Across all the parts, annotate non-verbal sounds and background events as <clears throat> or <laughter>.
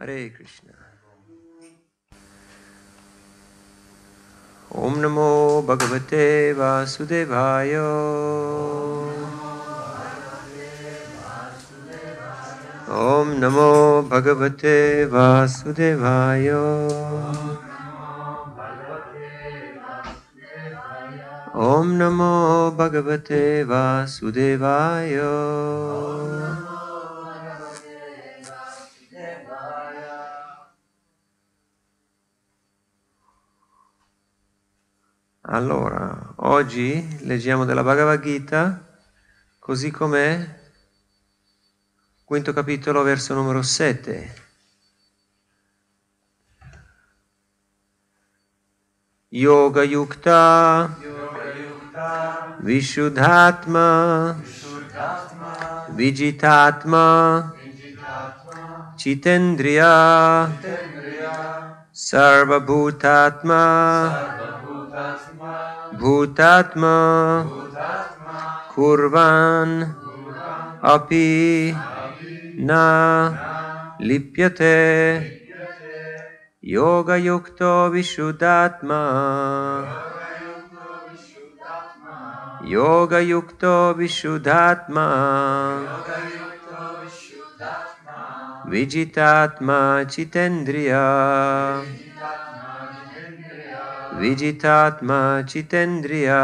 हरे कृष्ण ओम नमो भगवते वासुदेवाय ओम नमो भगवते वासुदेवाय ओम नमो भगवते वासुदेवाय Allora, oggi leggiamo della Bhagavad Gita così com'è, quinto capitolo, verso numero 7. Yoga Yukta, Yoga yukta Vishuddhatma, Vijitatma, Chitendriya, Chitendriya Sarvabhutatma, Sarvabhutatma Bhutatma, Bhutatma Kurvan, Kurvan Api, api Na, na Lipyate, lipyate Yoga Yukto Vishuddhatma Yoga Yukto Vishuddhatma Vijitatma Chitendriya Yoga विजितात्मा चितेन्द्रिया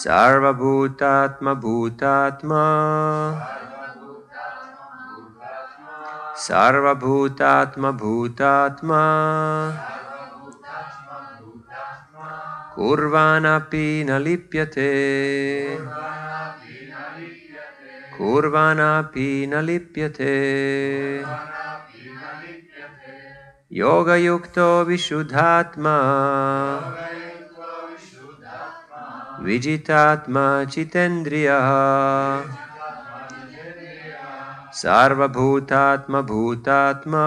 सर्वभूतात्मा भूतात्मा सर्वभूतात्मा भूतात्मा कुर्वानपि न लिप्यते कुर्वानपि न लिप्यते योगयुक्तो विशुद्धात्मा विजितात्मा चितेन्द्रियः सार्वभूतात्मभूतात्मा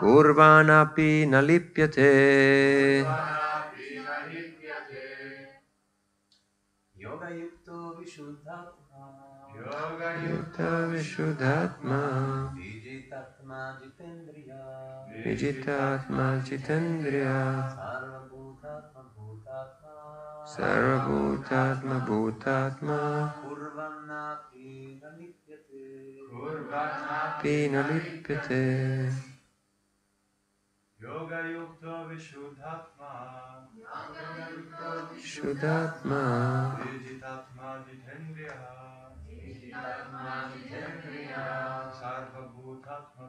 कुर्वाणापि न लिप्यते योगयुक्तो विशुद्धात्मा विजितात्मा जितेन्द्रिया सर्वभूतात्मा भूतात्मा कुर्वन्नापि न लिप्यते योगयुक्तो विशुद्धात्मा शुद्धात्मा विजितात्मा जितेन्द्रिया सर्वभूतात्मा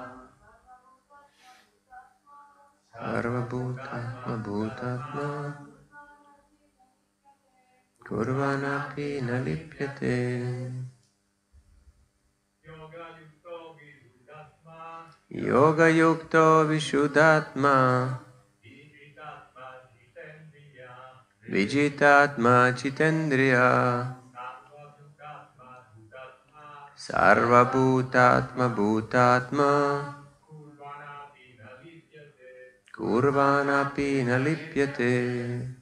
सर्वभूतात्मा भूतात्मा न लिप्यते योगयुक्तो विशुद्धात्मा विजितात्मा चितेन्द्रिया सर्वभूतात्मभूतात्मा कुर्वाणापि न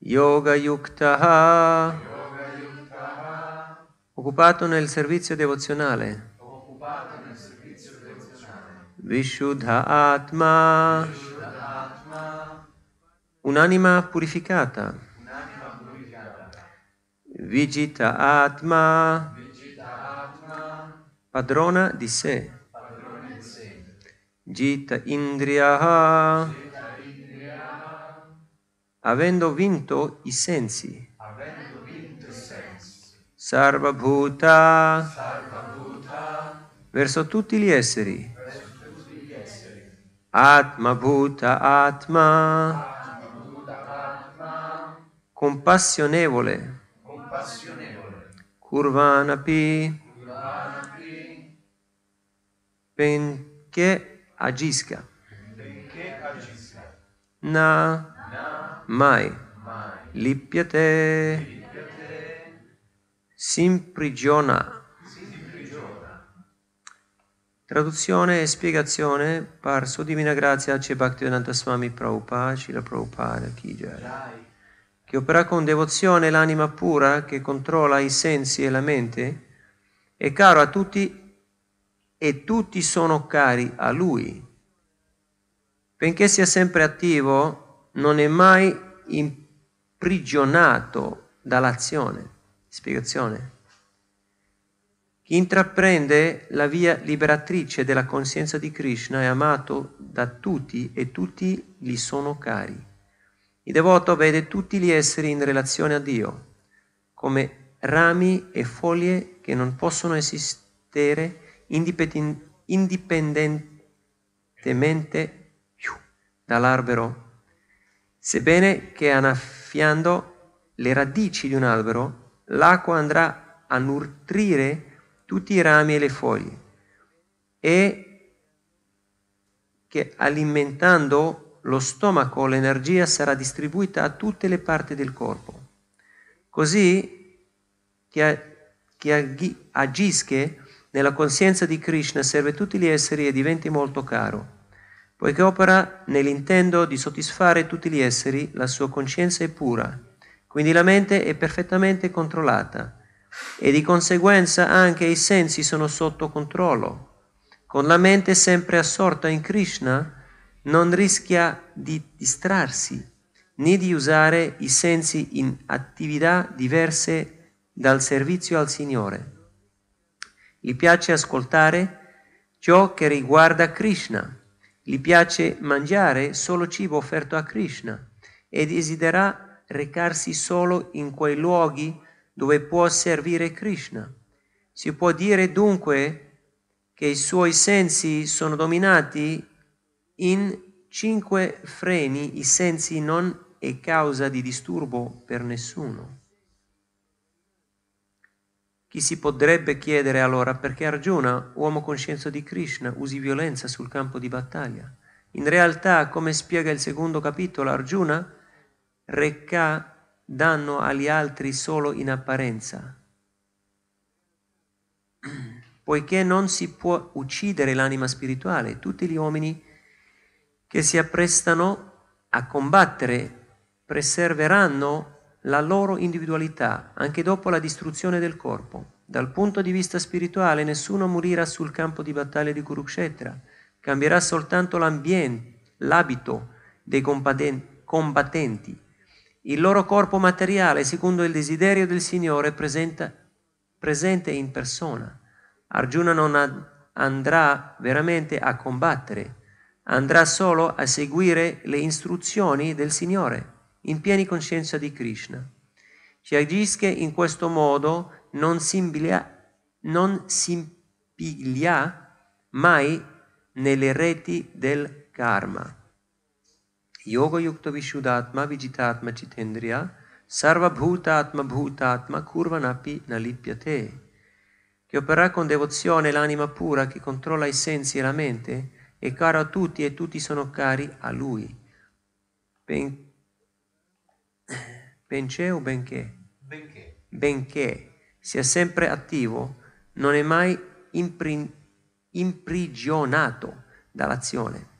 Yoga yuktaha. occupato nel servizio devozionale Vishuddha Atma un'anima purificata Vigita Atma padrona di sé Gita Indriya, avendo vinto i sensi, Sarva Bhuta, verso tutti gli esseri, Atma Bhuta Atma, compassionevole, Kurvanapi, benché agisca. Benché agisca. Na. Na. Mai. Mai. Lippiate. Lippiate. S'imprigiona. Traduzione e spiegazione par su divina grazia c'è Bhaktivedanta Swami Prabhupada, Shila Prabhupada, Kijai, che opera con devozione l'anima pura che controlla i sensi e la mente, è caro a tutti e tutti sono cari a Lui. Benché sia sempre attivo, non è mai imprigionato dall'azione. Spiegazione. Chi intraprende la via liberatrice della coscienza di Krishna è amato da tutti e tutti gli sono cari. Il devoto vede tutti gli esseri in relazione a Dio, come rami e foglie che non possono esistere indipendentemente dall'albero. Sebbene che annaffiando le radici di un albero, l'acqua andrà a nutrire tutti i rami e le foglie e che alimentando lo stomaco l'energia sarà distribuita a tutte le parti del corpo, così che, che agisca nella coscienza di Krishna serve tutti gli esseri e diventi molto caro, poiché opera nell'intento di soddisfare tutti gli esseri, la sua coscienza è pura, quindi la mente è perfettamente controllata e di conseguenza anche i sensi sono sotto controllo. Con la mente sempre assorta in Krishna non rischia di distrarsi né di usare i sensi in attività diverse dal servizio al Signore gli piace ascoltare ciò che riguarda Krishna, gli piace mangiare solo cibo offerto a Krishna e desidera recarsi solo in quei luoghi dove può servire Krishna. Si può dire dunque che i suoi sensi sono dominati in cinque freni, i sensi non è causa di disturbo per nessuno. Gli si potrebbe chiedere allora perché Arjuna, uomo coscienza di Krishna, usi violenza sul campo di battaglia. In realtà, come spiega il secondo capitolo, Arjuna recca danno agli altri solo in apparenza, <clears throat> poiché non si può uccidere l'anima spirituale. Tutti gli uomini che si apprestano a combattere preserveranno la loro individualità anche dopo la distruzione del corpo. Dal punto di vista spirituale nessuno morirà sul campo di battaglia di Kurukshetra, cambierà soltanto l'ambiente, l'abito dei combattenti. Il loro corpo materiale, secondo il desiderio del Signore, presenta, presente in persona. Arjuna non ad, andrà veramente a combattere, andrà solo a seguire le istruzioni del Signore in piena coscienza di Krishna. Ci agisce in questo modo non si impiglia mai nelle reti del karma. Yoga Yukta Vishuddhatma Vijitatma Chitendriya Sarvabhutatma Bhutatma Kurvanapi Nalipyate Chi opera con devozione l'anima pura che controlla i sensi e la mente è caro a tutti e tutti sono cari a lui. Pen- Benché o benché? Benché. Benché sia sempre attivo, non è mai impri- imprigionato dall'azione.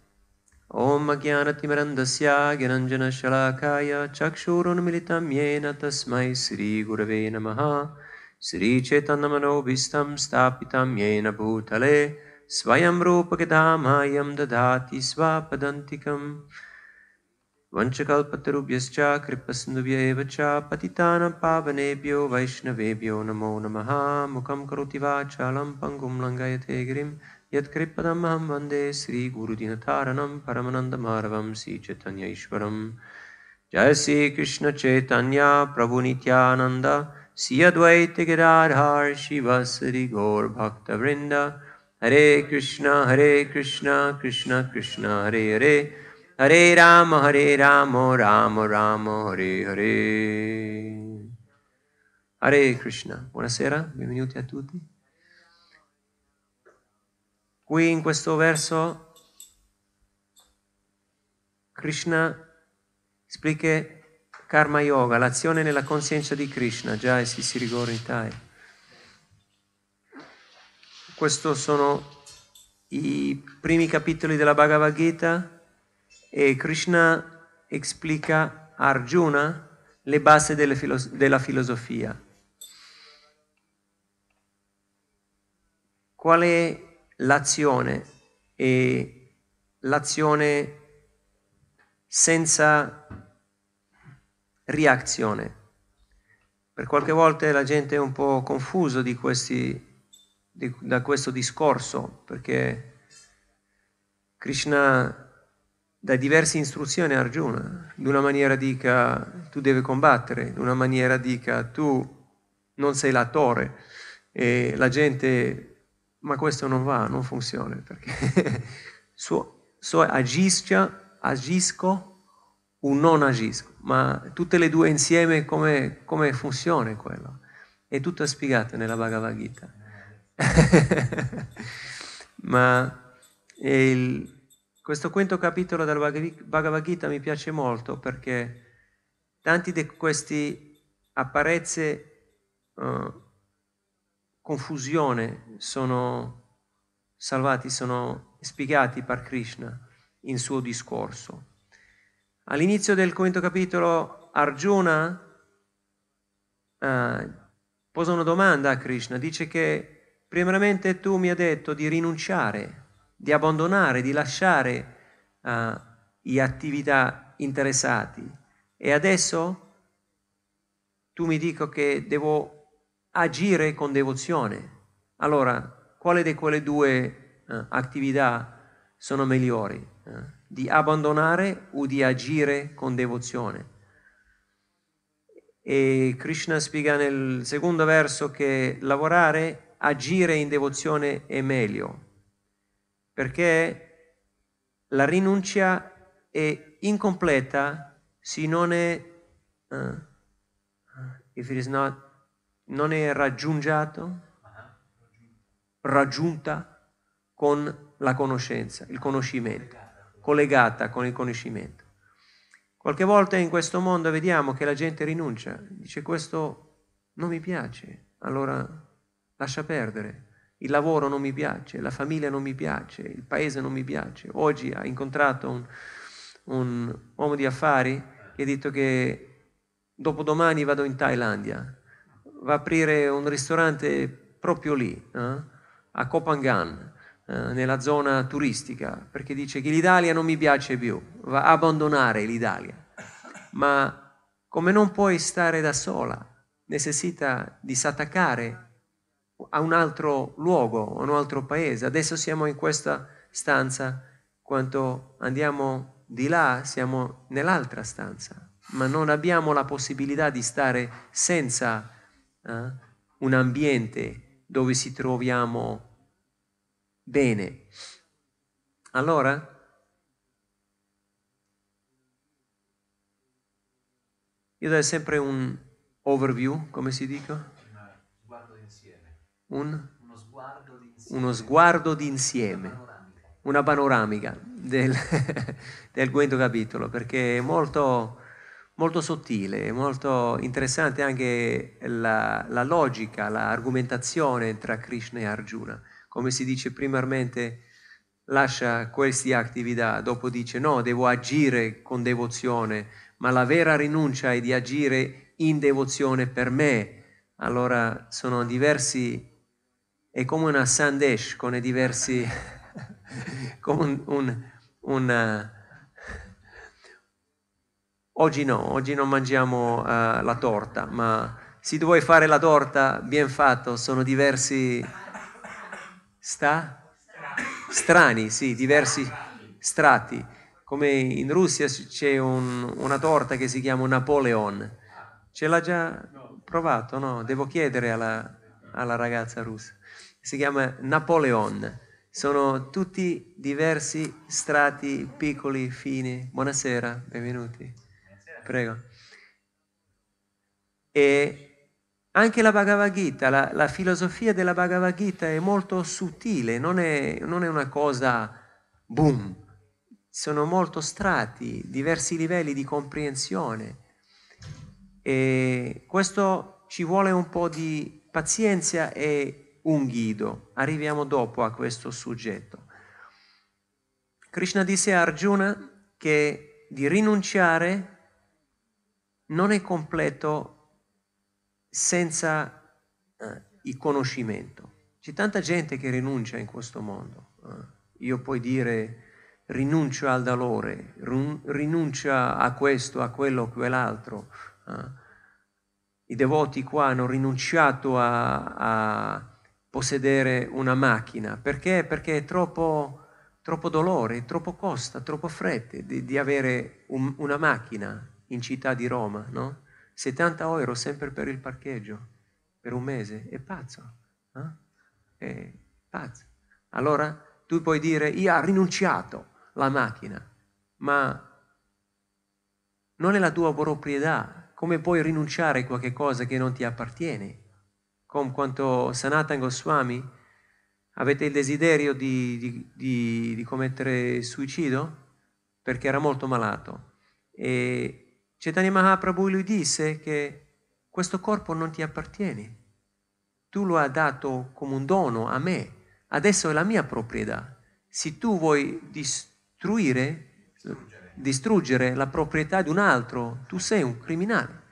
Om Gyanatimirandasya Gyananjana Shalakaya Chakshurun Militam Yena Tasmai Sri Gurave Namaha Sri Chetannamanobhistam Stapitam Yena Bhutale Svayam Rupa Gadamayam Dadati Svapadantikam वंशकल्पतरुभ्यश्च कृपसिन्धुभ्य एव च पतितानां पावनेभ्यो वैष्णवेभ्यो नमो नमः मुखं करोति वाचालं पङ्गुं लङ्घयते गिरिं यत्कृपदमहं वन्दे श्रीगुरुदिनतारणं परमनन्दमारवं श्रीचैतन्यैश्वरम् जय श्रीकृष्णचैतन्या प्रभुनित्यानन्द शिव श्री गौरभक्तवृन्द हरे कृष्ण हरे कृष्ण कृष्ण कृष्ण हरे हरे Hare Ram, Hare Ram, Ram Ram, Hare Hare. Hare Krishna, buonasera, benvenuti a tutti. Qui in questo verso Krishna esplica Karma Yoga, l'azione nella coscienza di Krishna, già eh, si in Thai. Questi sono i primi capitoli della Bhagavad Gita e Krishna esplica a Arjuna le basi filos- della filosofia. Qual è l'azione e l'azione senza reazione? Per qualche volta la gente è un po' confusa da questo discorso perché Krishna da diverse istruzioni a Arjuna. In una maniera dica tu devi combattere, in una maniera dica tu non sei l'attore e la gente ma questo non va, non funziona perché so, <laughs> so agisca, agisco o non agisco, ma tutte le due insieme come, come funziona quello. È tutto spiegato nella Bhagavad Gita. <laughs> ma il, questo quinto capitolo della Bhagavad Gita mi piace molto perché tanti di questi apparezze, uh, eh, confusione, sono salvati, sono spiegati per Krishna in suo discorso. All'inizio del quinto capitolo Arjuna uh, posa una domanda a Krishna, dice che primariamente tu mi hai detto di rinunciare di abbandonare, di lasciare uh, eh, gli attività interessati. E adesso tu mi dico che devo agire con devozione. Allora, quale di quelle due uh, attività sono migliori? Uh, di abbandonare o di agire con devozione? E Krishna spiega nel secondo verso che lavorare, agire in devozione è meglio perché la rinuncia è incompleta se non è, uh, not, non è raggiungiato, raggiunta con la conoscenza, il conoscimento, collegata con il conoscimento. Qualche volta in questo mondo vediamo che la gente rinuncia, dice questo non mi piace, allora lascia perdere, il lavoro non mi piace, la famiglia non mi piace, il paese non mi piace. Oggi ha incontrato un, un uomo di affari che ha detto che dopodomani vado in Thailandia, va a aprire un ristorante proprio lì, eh? a Copangan, eh, nella zona turistica, perché dice che l'Italia non mi piace più, va a abbandonare l'Italia. Ma come non puoi stare da sola, necessita di s'attaccare a un altro luogo, a un altro paese. Adesso siamo in questa stanza, quando andiamo di là siamo nell'altra stanza, ma non abbiamo la possibilità di stare senza eh, un ambiente dove ci troviamo bene. Allora, io do sempre un overview, come si dice? un, uno sguardo d'insieme, una panoramica del, <laughs> del quinto capitolo, perché è molto, molto sottile, molto interessante anche la, la logica, l'argomentazione tra Krishna e Arjuna. Come si dice primariamente lascia questi atti vita, dopo dice no, devo agire con devozione, ma la vera rinuncia è di agire in devozione per me. Allora sono diversi è come una sandesh con i diversi, <laughs> come un, un, un eh, Oggi no, oggi non mangiamo uh, la torta, ma se tu vuoi fare la torta, ben fatto, sono diversi... Sta? Strani, sì, diversi strati. Come in Russia c'è un, una torta che si chiama Napoleon. Ce l'ha già provato, no? Devo chiedere alla, alla ragazza russa si chiama Napoleon. Sono tutti diversi strati, piccoli, fini. Buonasera, benvenuti. Prego. E anche la Bhagavad Gita, la, la filosofia della Bhagavad Gita è molto sottile, non è, non è una cosa boom. Sono molto strati, diversi livelli di comprensione. E questo ci vuole un po' di pazienza e un Guido. Arriviamo dopo a questo soggetto. Krishna disse a Arjuna che di rinunciare non è completo senza eh, il conoscimento. C'è tanta gente che rinuncia in questo mondo. Eh. Io puoi dire rinuncio al dolore, rinuncia a questo, a quello, a quell'altro. Eh. I devoti qua hanno rinunciato a, a possedere una macchina, perché? Perché è troppo, troppo dolore, troppo costa, troppo fretta di, di avere un, una macchina in città di Roma, no? 70 euro sempre per il parcheggio, per un mese, è pazzo, eh? è pazzo. Allora tu puoi dire, io ho rinunciato alla macchina, ma non è la tua proprietà, come puoi rinunciare a qualcosa che non ti appartiene? come quanto Sanatan Goswami, avete il desiderio di, di, di, di commettere suicidio? Perché era molto malato. E Chaitanya Mahaprabhu lui disse che questo corpo non ti appartiene. Tu lo hai dato come un dono a me. Adesso è la mia proprietà. Se tu vuoi distruggere, distruggere, distruggere la proprietà di un altro, tu sei un criminale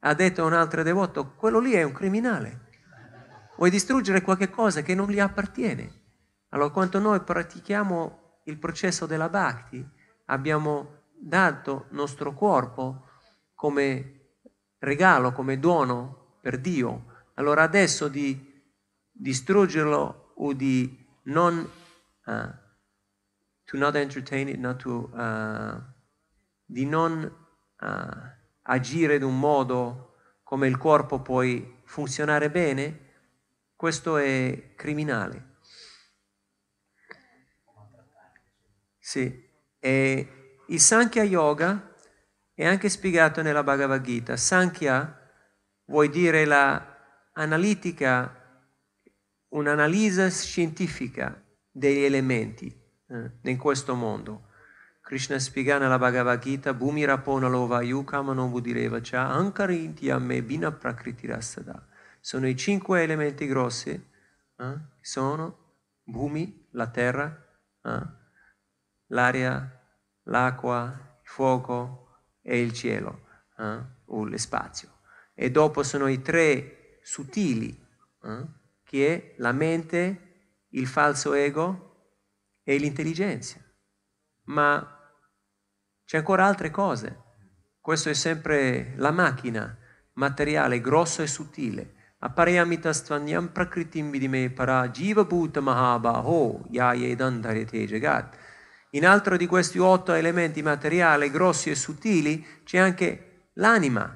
ha detto a un altro devoto, quello lì è un criminale. Vuoi distruggere qualcosa che non gli appartiene. Allora, quando noi pratichiamo il processo della bhakti, abbiamo dato il nostro corpo come regalo, come dono per Dio. Allora adesso di distruggerlo o di non... Uh, to not entertain it, not to... Uh, di non... Uh, agire in un modo come il corpo puoi funzionare bene, questo è criminale. Sì, e il Sankhya Yoga è anche spiegato nella Bhagavad Gita. Sankhya vuol dire l'analitica, la un'analisi scientifica degli elementi eh, in questo mondo. Krishna spiega nella Bhagavad Gita Bhumi Bhumirapona lova yukamano budireva cha ankarinti amme bina prakriti Rasada. Sono i cinque elementi grossi, eh? sono Bhumi, la terra, eh? l'aria, l'acqua, il fuoco e il cielo, eh? o spazio. E dopo sono i tre sottili, eh, che è la mente, il falso ego e l'intelligenza. Ma c'è ancora altre cose. Questo è sempre la macchina, materiale grosso e sottile. Aparayamita stvanyam prakritim vidime para jiva bhuta mahabaho yayedam dharete jagat. In altro di questi otto elementi materiali grossi e sottili c'è anche l'anima,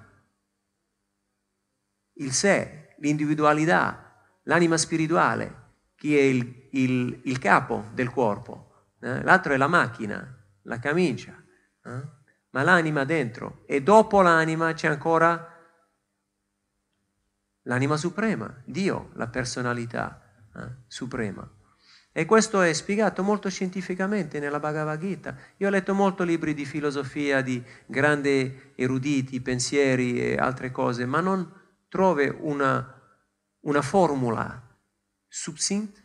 il sé, l'individualità, l'anima spirituale, chi è il, il, il capo del corpo. Eh? L'altro è la macchina, la camicia eh? ma l'anima dentro. E dopo l'anima c'è ancora l'anima suprema, Dio, la personalità eh? suprema. E questo è spiegato molto scientificamente nella Bhagavad Gita. Io ho letto molti libri di filosofia, di grandi eruditi, pensieri e altre cose, ma non trovo una, una formula subsint,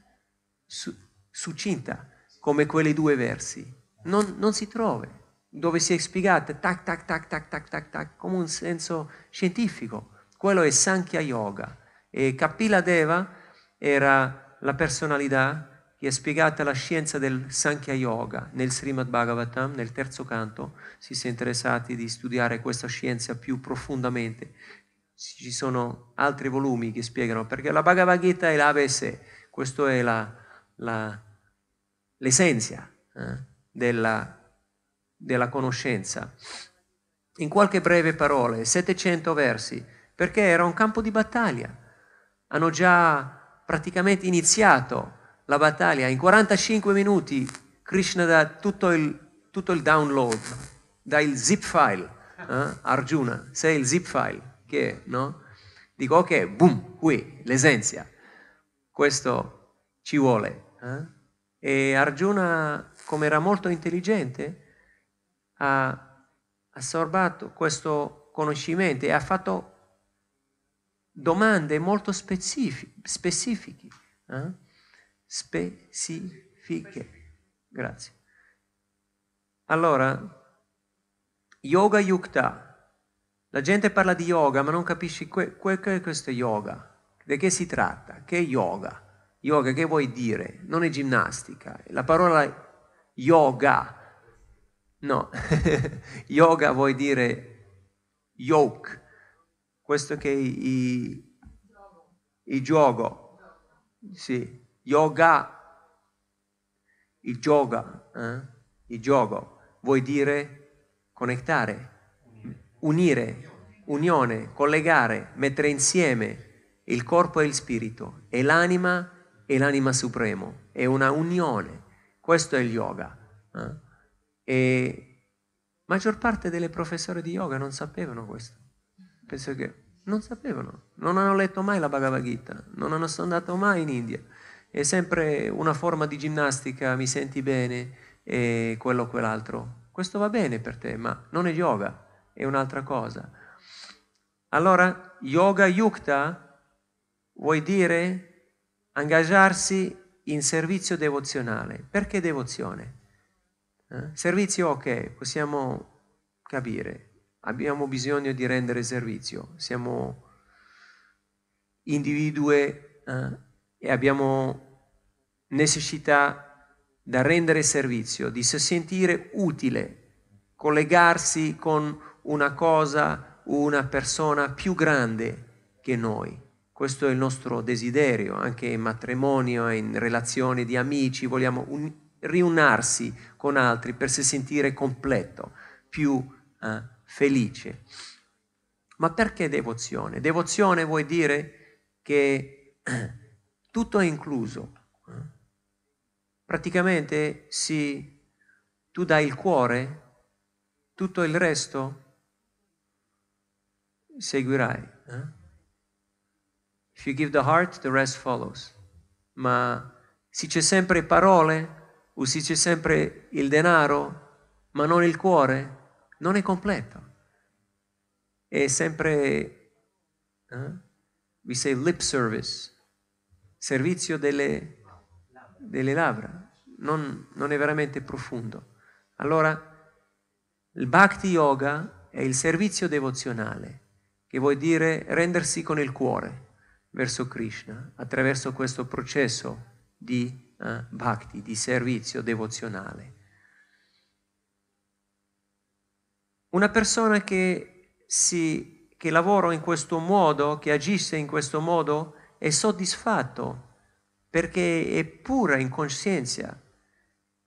su, succinta come quei due versi. Non, non si trova dove si è spiegato tac tac tac tac tac tac tac come un senso scientifico. Quello è Sankhya Yoga. E Kapila Deva era la personalità che ha spiegato la scienza del Sankhya Yoga nel Srimad Bhagavatam, nel terzo canto, si è interessati di studiare questa scienza più profondamente. Ci sono altri volumi che spiegano, perché la Bhagavad Gita è l'ABS, questa è l'essenza eh, della della conoscenza. In qualche breve parole, 700 versi, perché era un campo di battaglia. Hanno già praticamente iniziato la battaglia. In 45 minuti Krishna dà tutto il, tutto il download, dà il zip file. Eh? Arjuna, sei il zip file, che è, no? Dico, ok, boom, qui, l'essenza. Questo ci vuole. Eh? E Arjuna, come era molto intelligente, ha assorbato questo conoscimento e ha fatto domande molto specifiche. specifiche eh? Specifiche. Grazie. Allora, yoga yukta. La gente parla di yoga, ma non capisce que, que, questo yoga. Di che si tratta? Che è yoga? Yoga, che vuoi dire? Non è ginnastica. La parola yoga No, <laughs> yoga vuol dire yoke, questo che i, i gioco, sì, yoga, il yoga, eh? il gioco vuol dire connettare, unire, unione, collegare, mettere insieme il corpo e il spirito e l'anima e l'anima supremo, è una unione, questo è il yoga. Eh? E maggior parte delle professore di yoga non sapevano questo. Penso che non sapevano, non hanno letto mai la Bhagavad Gita, non hanno andato mai in India. È sempre una forma di ginnastica, mi senti bene, e quello o quell'altro. Questo va bene per te, ma non è yoga, è un'altra cosa. Allora, yoga yukta vuol dire ingaggiarsi in servizio devozionale. Perché devozione? Eh? Servizio ok, possiamo capire, abbiamo bisogno di rendere servizio, siamo individui eh? e abbiamo necessità da rendere servizio, di si sentire utile, collegarsi con una cosa, una persona più grande che noi. Questo è il nostro desiderio, anche in matrimonio, in relazioni di amici, vogliamo un- riunarsi con altri per si sentire completo, più eh, felice. Ma perché devozione? Devozione vuol dire che <clears throat> tutto è incluso. Eh. Praticamente sì, tu dai il cuore, tutto il resto seguirai. Eh? If you give the heart, the rest follows. Ma se c'è sempre parole, si sempre il denaro, ma non il cuore, non è completo. È sempre, eh? we say lip service, servizio delle, delle labbra, non, non è veramente profondo. Allora, il bhakti yoga è il servizio devozionale, che vuol dire rendersi con il cuore verso Krishna attraverso questo processo di eh, bhakti, di servizio devozionale. Una persona che, si, che lavora in questo modo, che agisce in questo modo, è soddisfatto perché è pura in coscienza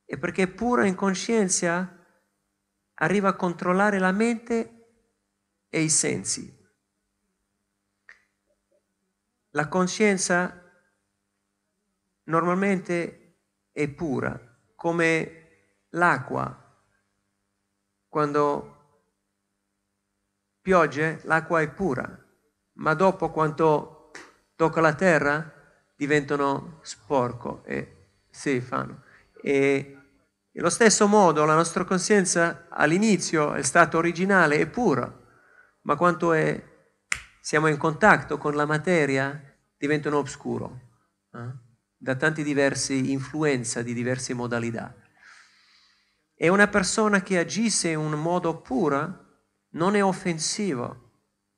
e perché è pura in coscienza arriva a controllare la mente e i sensi. La coscienza normalmente è pura, come l'acqua. Quando piogge l'acqua è pura, ma dopo quanto tocca la terra diventano sporco e si fanno. E nello stesso modo la nostra coscienza all'inizio è stata originale e pura, ma quanto è, siamo in contatto con la materia diventano oscuro. Eh? da tanti diversi influenza di diverse modalità. E una persona che agisse in un modo puro non è offensivo.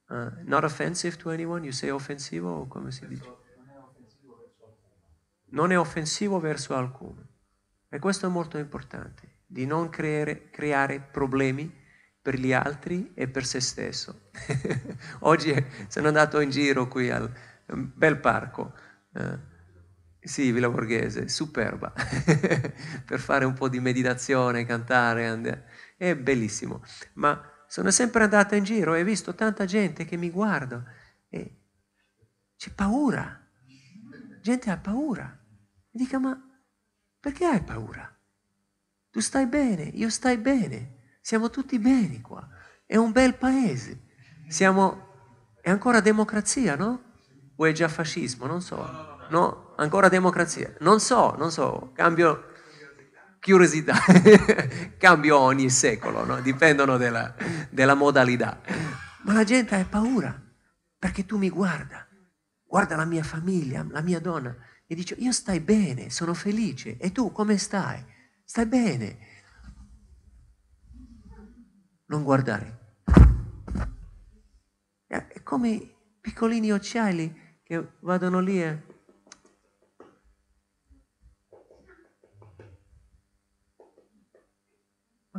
Uh, not offensive to anyone, you say offensivo o come si dice? Non è offensivo verso alcuno. E questo è molto importante, di non creare, creare problemi per gli altri e per se stesso. <laughs> Oggi sono andato in giro qui al bel parco. Uh, sì, Villa Borghese, superba, <laughs> per fare un po' di meditazione, cantare, and... è bellissimo. Ma sono sempre andata in giro e ho visto tanta gente che mi guarda e c'è paura, gente ha paura. E dica, ma perché hai paura? Tu stai bene, io stai bene, siamo tutti bene qua, è un bel paese, siamo... è ancora democrazia, no? O è già fascismo, non so. No, ancora democrazia. Non so, non so, cambio curiosità, <laughs> cambio ogni secolo, no? dipendono dalla, della modalità. Ma la gente ha paura perché tu mi guarda, guarda la mia famiglia, la mia donna e dici, io stai bene, sono felice e tu come stai? Stai bene. Non guardare. È come piccolini uccelli che vadano lì e eh.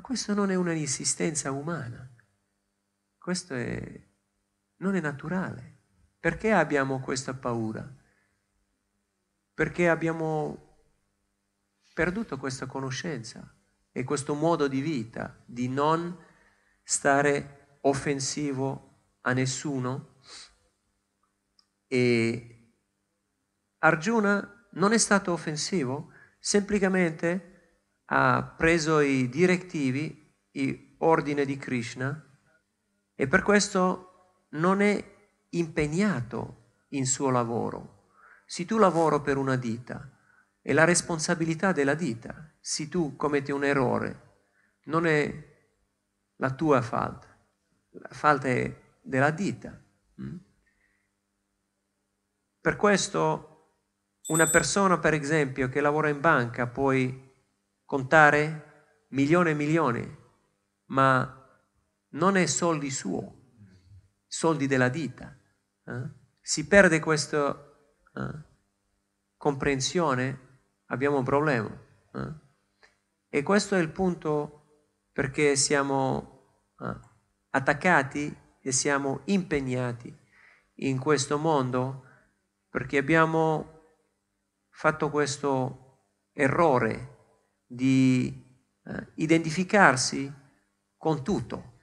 questo non è un'insistenza umana, questo è, non è naturale. Perché abbiamo questa paura? Perché abbiamo perduto questa conoscenza e questo modo di vita di non stare offensivo a nessuno. E Arjuna non è stato offensivo, semplicemente ha preso i direttivi, i ordini di Krishna e per questo non è impegnato in suo lavoro. Se tu lavoro per una ditta, è la responsabilità della ditta. Se tu commetti un errore, non è la tua falta, la falta è della ditta. Mm? Per questo una persona, per esempio, che lavora in banca, poi contare milioni e milioni, ma non è soldi suo, soldi della vita. Eh? Si perde questa eh, comprensione, abbiamo un problema. Eh? E questo è il punto perché siamo eh, attaccati e siamo impegnati in questo mondo perché abbiamo fatto questo errore di eh, identificarsi con tutto,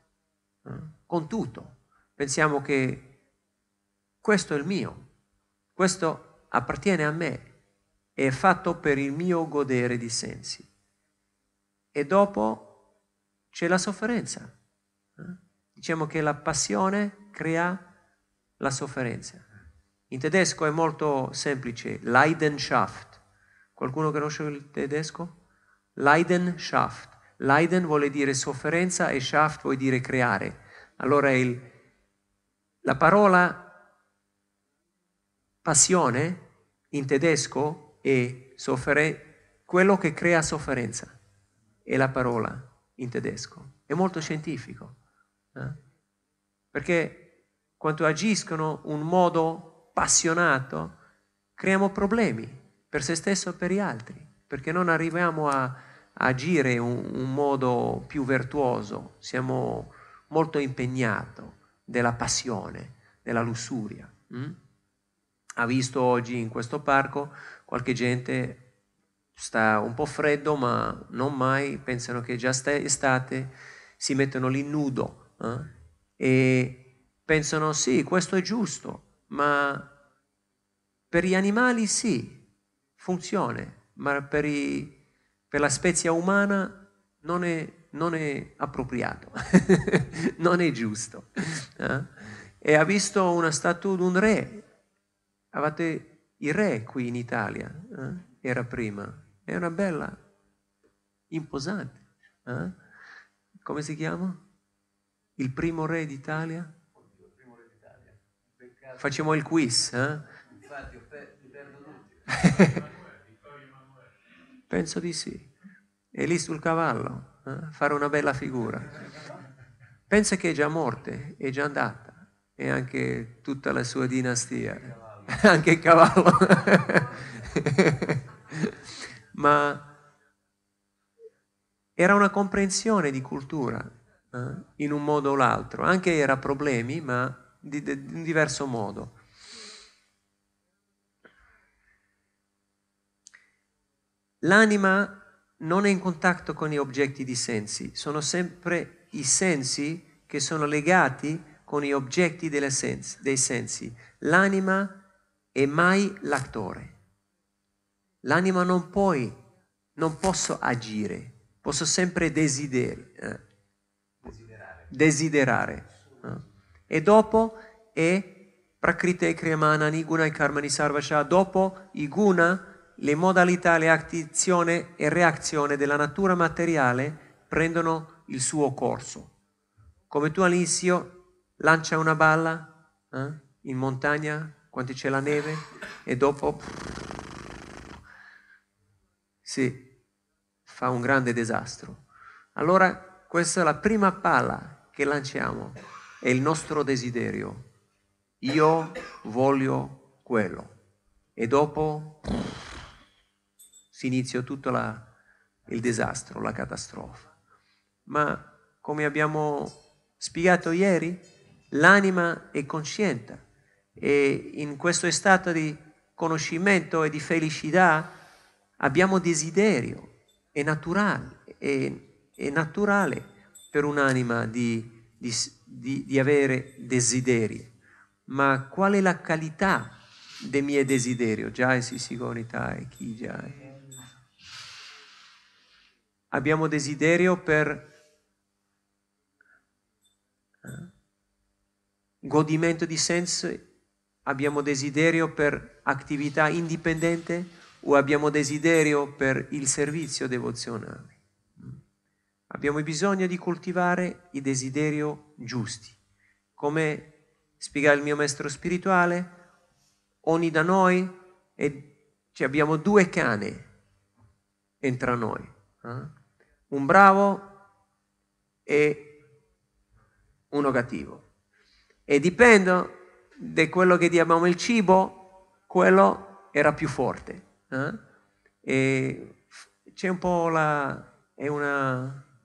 eh, con tutto. Pensiamo che questo è il mio, questo appartiene a me, è fatto per il mio godere di sensi. E dopo c'è la sofferenza. Eh? Diciamo che la passione crea la sofferenza. In tedesco è molto semplice, Leidenschaft. Qualcuno conosce il tedesco? Leidenschaft. Leiden vuole dire sofferenza e Schaft vuol dire creare. Allora il, la parola passione in tedesco è soffere, quello che crea sofferenza. È la parola in tedesco. È molto scientifico. Eh? Perché quando agiscono in modo passionato, creiamo problemi per se stesso e per gli altri perché non arriviamo a, agire in un, un modo più virtuoso, siamo molto impegnati della passione, della lussuria. Mm? Ha visto oggi in questo parco qualche gente sta un po' freddo, ma non mai, pensano che è già estate, si mettono lì nudo eh? e pensano sì, questo è giusto, ma per gli animali sì, funziona, ma per, i, per la spezia umana non è, non è appropriato, <laughs> non è giusto. Eh? E ha visto una statua di un re, avete il re qui in Italia, eh? era prima, è una bella, imposante. Eh? Come si chiama? Il primo re d'Italia? il primo re d'Italia. Facciamo il quiz. Eh? Infatti, ho per- perdo tutti. <laughs> Penso di sì. È lì sul cavallo, eh? fare una bella figura. Pensa che è già morte, è già andata, e anche tutta la sua dinastia, <laughs> anche il cavallo. <laughs> Ma era una comprensione di cultura, eh? in un modo o l'altro. Anche era problemi, ma di, di, di un diverso modo. L'anima non è in contatto con gli oggetti di sensi, sono sempre i sensi che sono legati con gli oggetti sensi, dei sensi. L'anima è mai l'attore. L'anima non può, non posso agire, posso sempre desideri, eh, desiderare. desiderare eh. E dopo è prakriti prakrite kriyamanani guna e karmani sarvasha, dopo i guna le modalità, le azione e reazione della natura materiale prendono il suo corso. Come tu all'inizio lancia una balla eh, in montagna quando c'è la neve e dopo si fa un grande disastro. Allora questa è la prima palla che lanciamo, è il nostro desiderio. Io voglio quello. E dopo si inizia tutto la, il disastro, la catastrofe. Ma come abbiamo spiegato ieri, l'anima è consciente e in questo stato di conoscimento e di felicità abbiamo desiderio, è naturale, è, è naturale per un'anima di, di, di, di avere desideri. Ma qual è la qualità dei miei desiderio? Già è sigorità e chi già è abbiamo desiderio per eh, godimento di senso, abbiamo desiderio per attività indipendente o abbiamo desiderio per il servizio devozionale. Abbiamo bisogno di coltivare i desideri giusti. Come spiega il mio maestro spirituale, ogni da noi è, cioè abbiamo due cane entra noi. Eh? un bravo e uno cattivo. E dipende da quello che diamo il cibo, quello era più forte. Eh? E c'è un po' la... è una...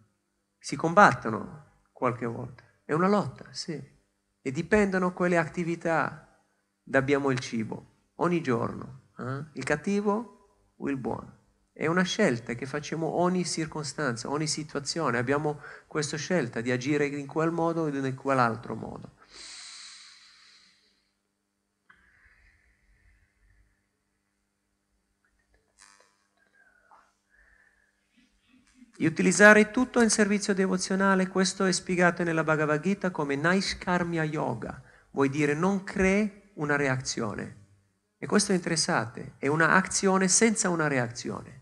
si combattono qualche volta, è una lotta, sì. E dipendono quelle attività da abbiamo il cibo, ogni giorno, eh? il cattivo o il buono. È una scelta che facciamo ogni circostanza, ogni situazione. Abbiamo questa scelta di agire in quel modo o in quell'altro modo. E utilizzare tutto in servizio devozionale, questo è spiegato nella Bhagavad Gita come Naishkarmya Yoga, vuol dire non crea una reazione. E questo è interessante, è un'azione senza una reazione.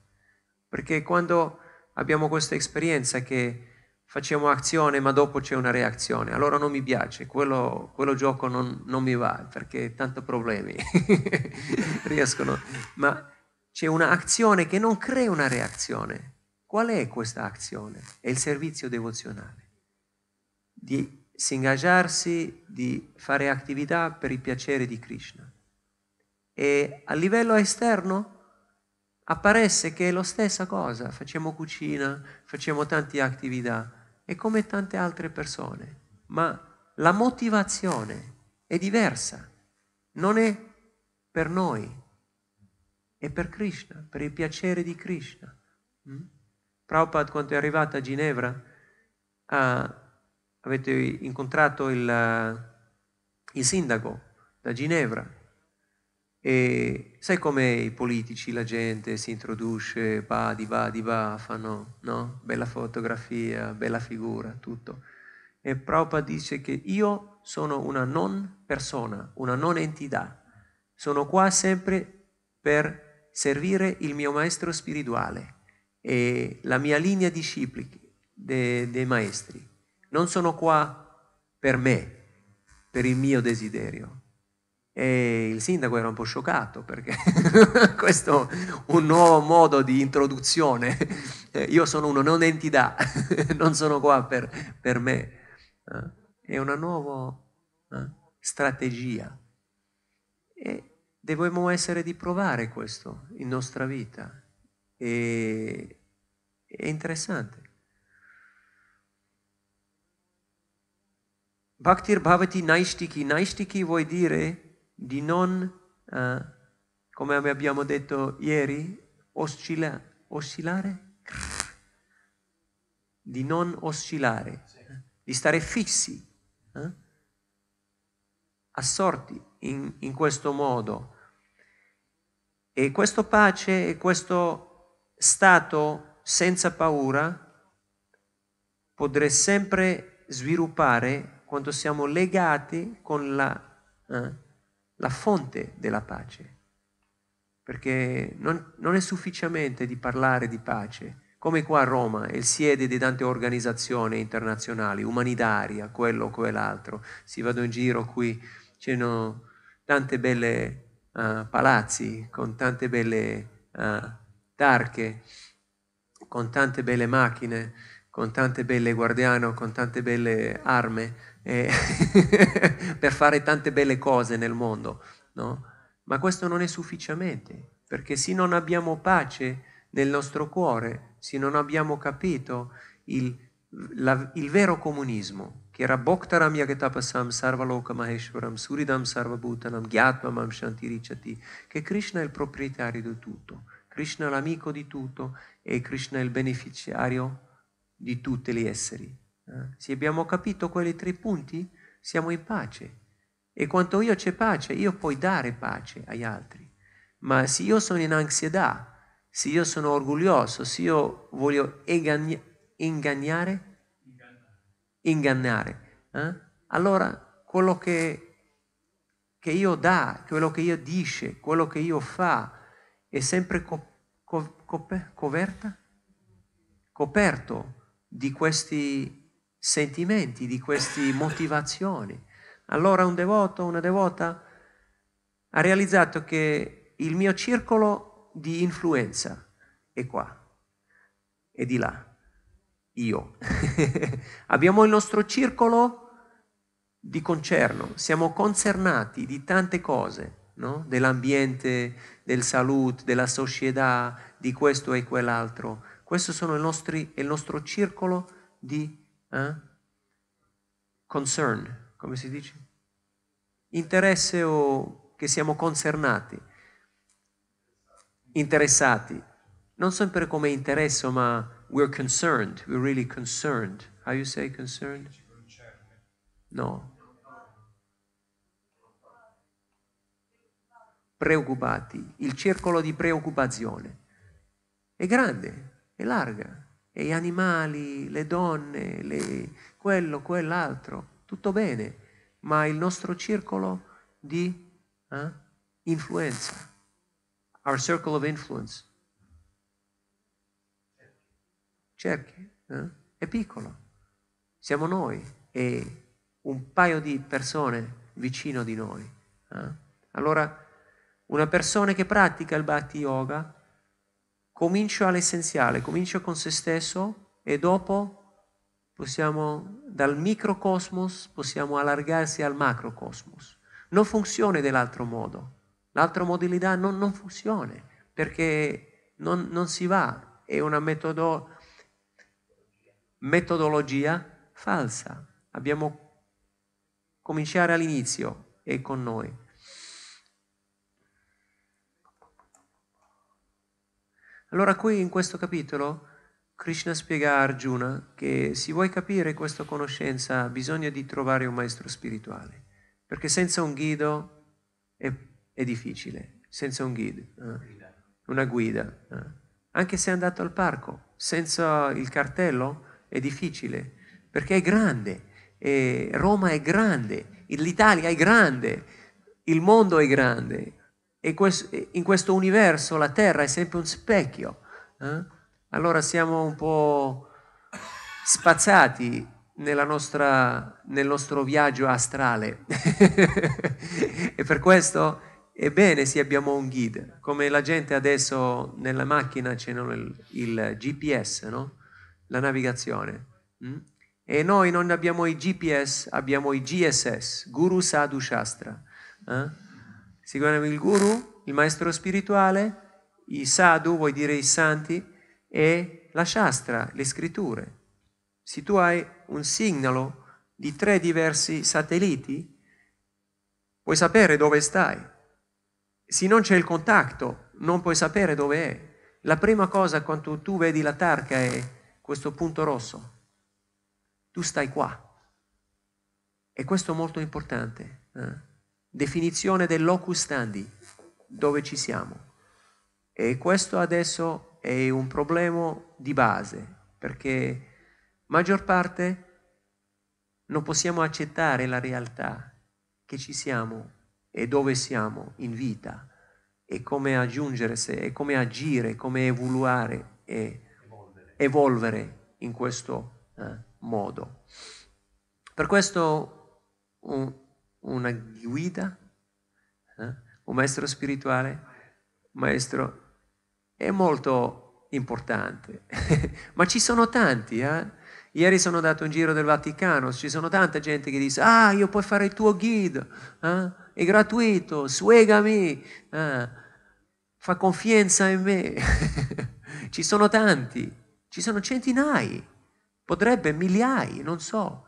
Perché quando abbiamo questa esperienza che facciamo azione ma dopo c'è una reazione, allora non mi piace, quello, quello gioco non, non, mi va perché tanti problemi <laughs> riescono. Ma c'è un'azione che non crea una reazione. Qual è questa azione? È il servizio devozionale. Di ingaggiarsi, di fare attività per il piacere di Krishna. E a livello esterno apparesse che è la stessa cosa, facciamo cucina, facciamo tante attività e come tante altre persone, ma la motivazione è diversa, non è per noi, è per Krishna, per il piacere di Krishna. Mm? Prabhupada quando è arrivato a Ginevra uh, avete incontrato il, eh, il sindaco da Ginevra e sai come i politici, la gente si introduce, va di va di va, fanno no? bella fotografia, bella figura, tutto. E Prabhupada dice che io sono una non persona, una non entità. Sono qua sempre per servire il mio maestro spirituale e la mia linea discipli dei maestri. Non sono qua per me, per il mio desiderio e il sindaco era un po' scioccato perché <laughs> questo è un nuovo modo di introduzione. Eh, io sono uno, non entità, <laughs> non sono qua per, per me. Eh. È una nuova eh, strategia. E dobbiamo essere di provare questo in nostra vita. E, è interessante. Bhaktir Bhavati Naistiki. Naistiki vuol dire di non, eh, come abbiamo detto ieri, oscilla, oscillare, di non oscillare, eh, di stare fissi, eh, assorti in, in questo modo. E questo pace e questo stato senza paura potrà sempre sviluppare quando siamo legati con la eh, la fonte della pace, perché non, non è sufficiente di parlare di pace, come qua a Roma è il siede di tante organizzazioni internazionali, umanitaria, quello, o quell'altro, si vado in giro qui, c'erano tante belle uh, palazzi con tante belle uh, tarche, con tante belle macchine, con tante belle guardiano, con tante belle armi, eh, <laughs> per fare tante belle cose nel mondo, no? Ma questo non è sufficiente, perché se non abbiamo pace nel nostro cuore, se non abbiamo capito il, la, il vero comunismo, che era Bhoktaram Yagatapasam Sarvaloka Maheshwaram Suridam Sarvabhutanam Gyatmamam Shantirichati, che Krishna è il proprietario di tutto, Krishna è l'amico di tutto e Krishna è il beneficiario di tutti gli esseri. Eh, se abbiamo capito quei tre punti, siamo in pace. E quando io c'è pace, io puoi dare pace agli altri. Ma se io sono in ansietà, se io sono orgoglioso, se io voglio ingagna, ingannare, ingannare, eh? allora quello che, che, io dà, quello che io dice, quello che io fa, è sempre co, co, co, coperta, coperto di questi sentimenti, di queste motivazioni. Allora un devoto, una devota ha realizzato che il mio circolo di influenza è qua è di là. Io. <laughs> Abbiamo il nostro circolo di concerno, siamo concernati di tante cose, no? dell'ambiente, del salute, della società, di questo e quell'altro. Questo sono nostri, è il nostro circolo di influenza. Eh? Concern, come si dice? Interesse o che siamo concernati, interessati. Non sempre come interesse, ma we're concerned, we're really concerned. How you say concerned? No. Preoccupati, il circolo di preoccupazione è grande, è larga e gli animali, le donne, le... quello, quell'altro, tutto bene, ma il nostro circolo di eh, influenza, our circle of influence, cerchi, eh, è piccolo, siamo noi e un paio di persone vicino di noi. Eh. Allora, una persona che pratica il Bhakti Yoga comincio all'essenziale, comincio con se stesso e dopo possiamo, dal microcosmos possiamo allargarsi al macrocosmos. Non funziona dell'altro modo, l'altra modalità non, non funziona perché non, non, si va, è una metodo, metodologia falsa. Abbiamo cominciare all'inizio e con noi. Allora qui in questo capitolo Krishna spiega a Arjuna che se vuoi capire questa conoscenza bisogna di trovare un maestro spirituale, perché senza un guido è, è difficile, senza un guide, eh? una guida. Eh? Anche se è andato al parco, senza il cartello è difficile, perché è grande, e Roma è grande, l'Italia è grande, il mondo è grande, e in questo universo la Terra è sempre un specchio. Eh? Allora siamo un po' spazzati nostra, nel nostro viaggio astrale. <laughs> e per questo è bene se abbiamo un guide. Come la gente adesso nella macchina c'è il, il GPS, no? la navigazione. Mm? E noi non abbiamo i GPS, abbiamo i GSS, Guru Sadhu Shastra. Eh? seguivano il guru, il maestro spirituale, i sadhu, vuoi dire i santi, e la shastra, le scritture. Se tu hai un segnalo di tre diversi satelliti, puoi sapere dove stai. Se non c'è il contatto, non puoi sapere dove è. La prima cosa quando tu vedi la targa è questo punto rosso. Tu stai qua. E questo è molto importante. Eh? definizione del locus standi, dove ci siamo. E questo adesso è un problema di base, perché maggior parte non possiamo accettare la realtà che ci siamo e dove siamo in vita e come aggiungere se, e come agire, come evoluare e evolvere, in questo eh, modo. Per questo un, una guida, eh? un maestro spirituale, un maestro è molto importante, <laughs> ma ci sono tanti. Eh? Ieri sono andato in giro del Vaticano, ci sono tanta gente che dice, ah, io puoi fare il tuo guide, eh? è gratuito, suegami, eh. fa confidenza in me. <laughs> ci sono tanti, ci sono centinaia, potrebbe migliaia, non so.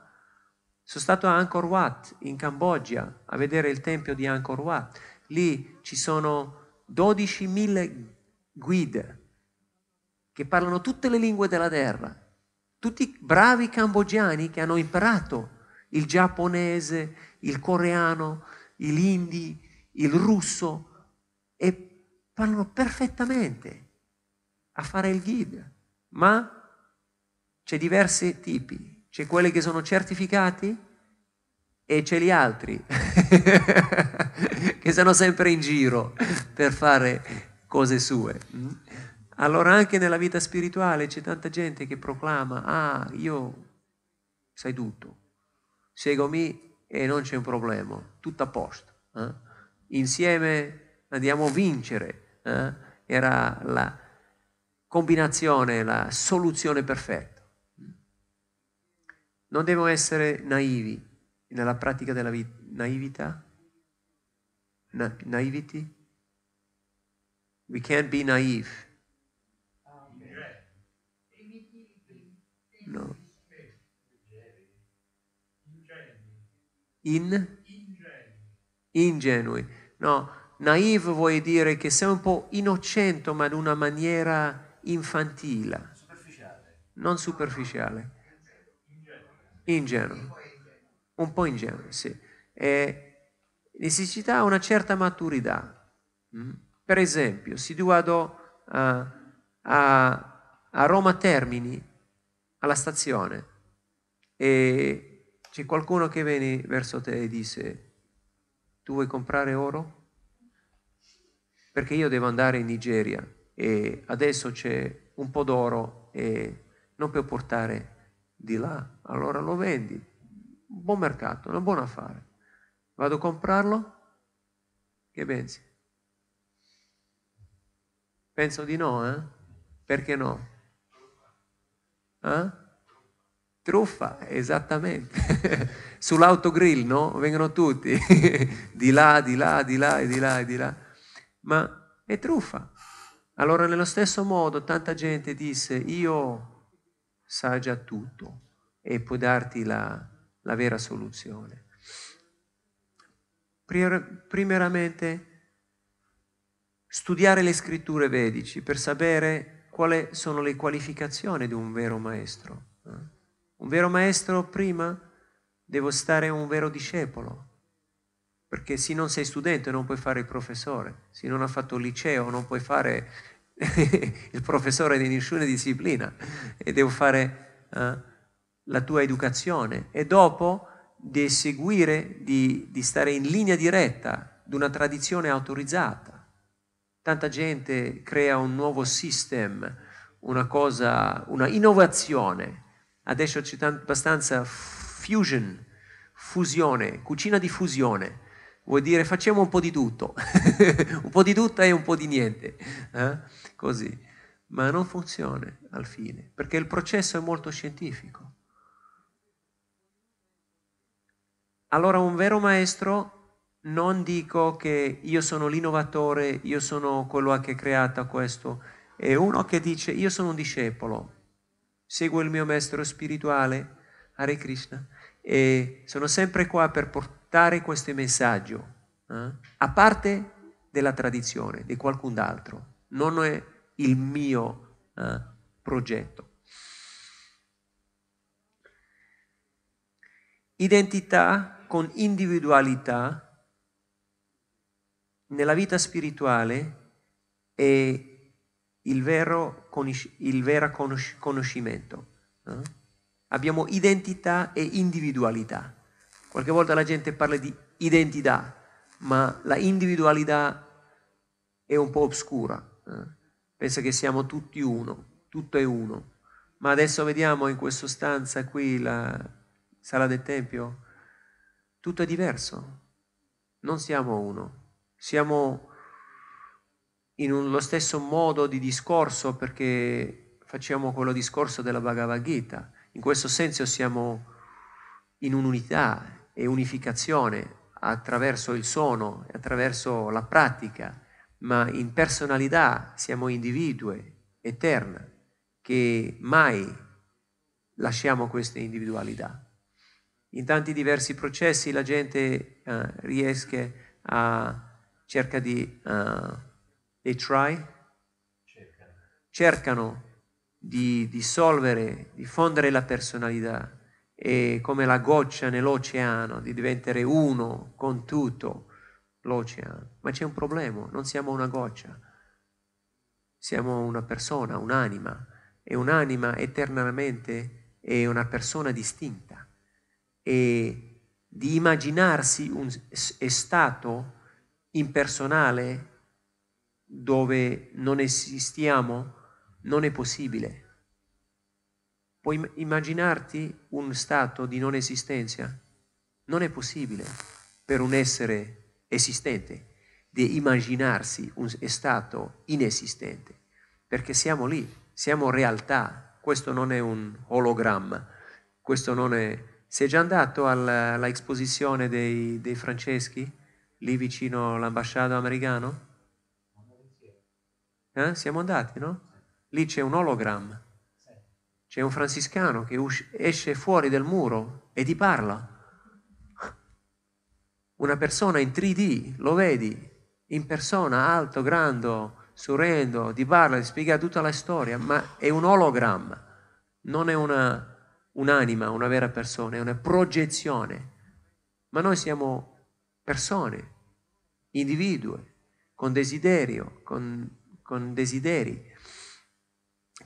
Sono stato a Angkor Wat in Cambogia a vedere il tempio di Angkor Wat. Lì ci sono 12.000 guide che parlano tutte le lingue della terra, tutti bravi cambogiani che hanno imparato il giapponese, il coreano, l'indi, il russo e parlano perfettamente a fare il guide, ma c'è diversi tipi c'è quelli che sono certificati e c'è gli altri <laughs> che sono sempre in giro per fare cose sue. Allora anche nella vita spirituale c'è tanta gente che proclama, ah, io sai tutto, seguimi e non c'è un problema, tutto a posto. Eh? Insieme andiamo a vincere. Eh? Era la combinazione, la soluzione perfetta. Non devo essere naivi nella pratica della vita. naività. Na- naivety. We can't be naive. No. In? Ingenui. No, naive vuol dire che sei un po' innocente ma in una maniera infantile. Non superficiale. Ingenuo. Un po' ingenuo, sì. E necessita una certa maturità. Mm? Per esempio, se tu vado a, a, a Roma Termini, alla stazione, e c'è qualcuno che viene verso te e dice, tu vuoi comprare oro? Perché io devo andare in Nigeria e adesso c'è un po' d'oro e non puoi portare di là, allora lo vendi. Un buon mercato, un buon affare. Vado a comprarlo? Che pensi? Penso di no, eh? Perché no? Eh? Truffa, esattamente. <laughs> Sull'autogrill, no? Vengono tutti, <laughs> di là, di là, di là, di là, di là. Ma è truffa. Allora, nello stesso modo, tanta gente disse, io sa già tutto e può darti la, la vera soluzione. Primeramente, studiare le scritture vedici per sapere quali sono le qualificazioni di un vero maestro. Eh? Un vero maestro prima devo stare un vero discepolo, perché se non sei studente non puoi fare il professore, se non hai fatto il liceo non puoi fare <laughs> il professore di nessuna disciplina e devo fare uh, la tua educazione e dopo di seguire, di, di stare in linea diretta di una tradizione autorizzata. Tanta gente crea un nuovo sistema, una cosa, una innovazione. Adesso c'è abbastanza fusion, fusione, cucina di fusione vuol dire facciamo un po' di tutto, <laughs> un po' di tutto e un po' di niente. Eh? così, ma non funziona al fine, perché il processo è molto scientifico. Allora un vero maestro non dico che io sono l'innovatore, io sono quello che ha creato questo, è uno che dice io sono un discepolo, seguo il mio maestro spirituale, Hare Krishna, e sono sempre qua per portare questo messaggio, eh? a parte della tradizione, di qualcun altro non è il mio eh, progetto. Identità con individualità nella vita spirituale è il vero, conosc- il vero conosc- conoscimento. Eh? Abbiamo identità e individualità. Qualche volta la gente parla di identità, ma la individualità è un po' oscura. Eh, pensa che siamo tutti uno, tutto è uno. Ma adesso vediamo in questa stanza qui, la sala del Tempio, tutto è diverso. Non siamo uno, siamo in un, lo stesso modo di discorso perché facciamo quello discorso della Bhagavad Gita. In questo senso siamo in un'unità e unificazione attraverso il suono, attraverso la pratica ma in personalità siamo individui eterni che mai lasciamo questa individualità. In tanti diversi processi la gente uh, eh, riesce a cercare di uh, eh, they try cercano, cercano di dissolvere, di fondere la personalità e come la goccia nell'oceano, di diventare uno con tutto l'oceano, ma c'è un problema, non siamo una goccia, siamo una persona, un'anima, e un'anima eternamente è una persona distinta. E di immaginarsi un stato impersonale dove non esistiamo non è possibile. Puoi immaginarti un stato di non esistenza? Non è possibile per un essere esistente, di immaginarsi un stato inesistente, perché siamo lì, siamo realtà, questo non è un ologramma, questo non è... Sei già andato all'esposizione dei, dei Franceschi, lì vicino all'ambasciata americano? Eh? Siamo andati, no? Lì c'è un ologramma, c'è un franciscano che esce fuori dal muro e ti parla una persona in 3D, lo vedi, in persona, alto, grande, sorrendo, ti parla, ti spiega tutta la storia, ma è un ologramma, non è una, un'anima, una vera persona, è una progezione. Ma noi siamo persone, individui, con desiderio, con, con desideri.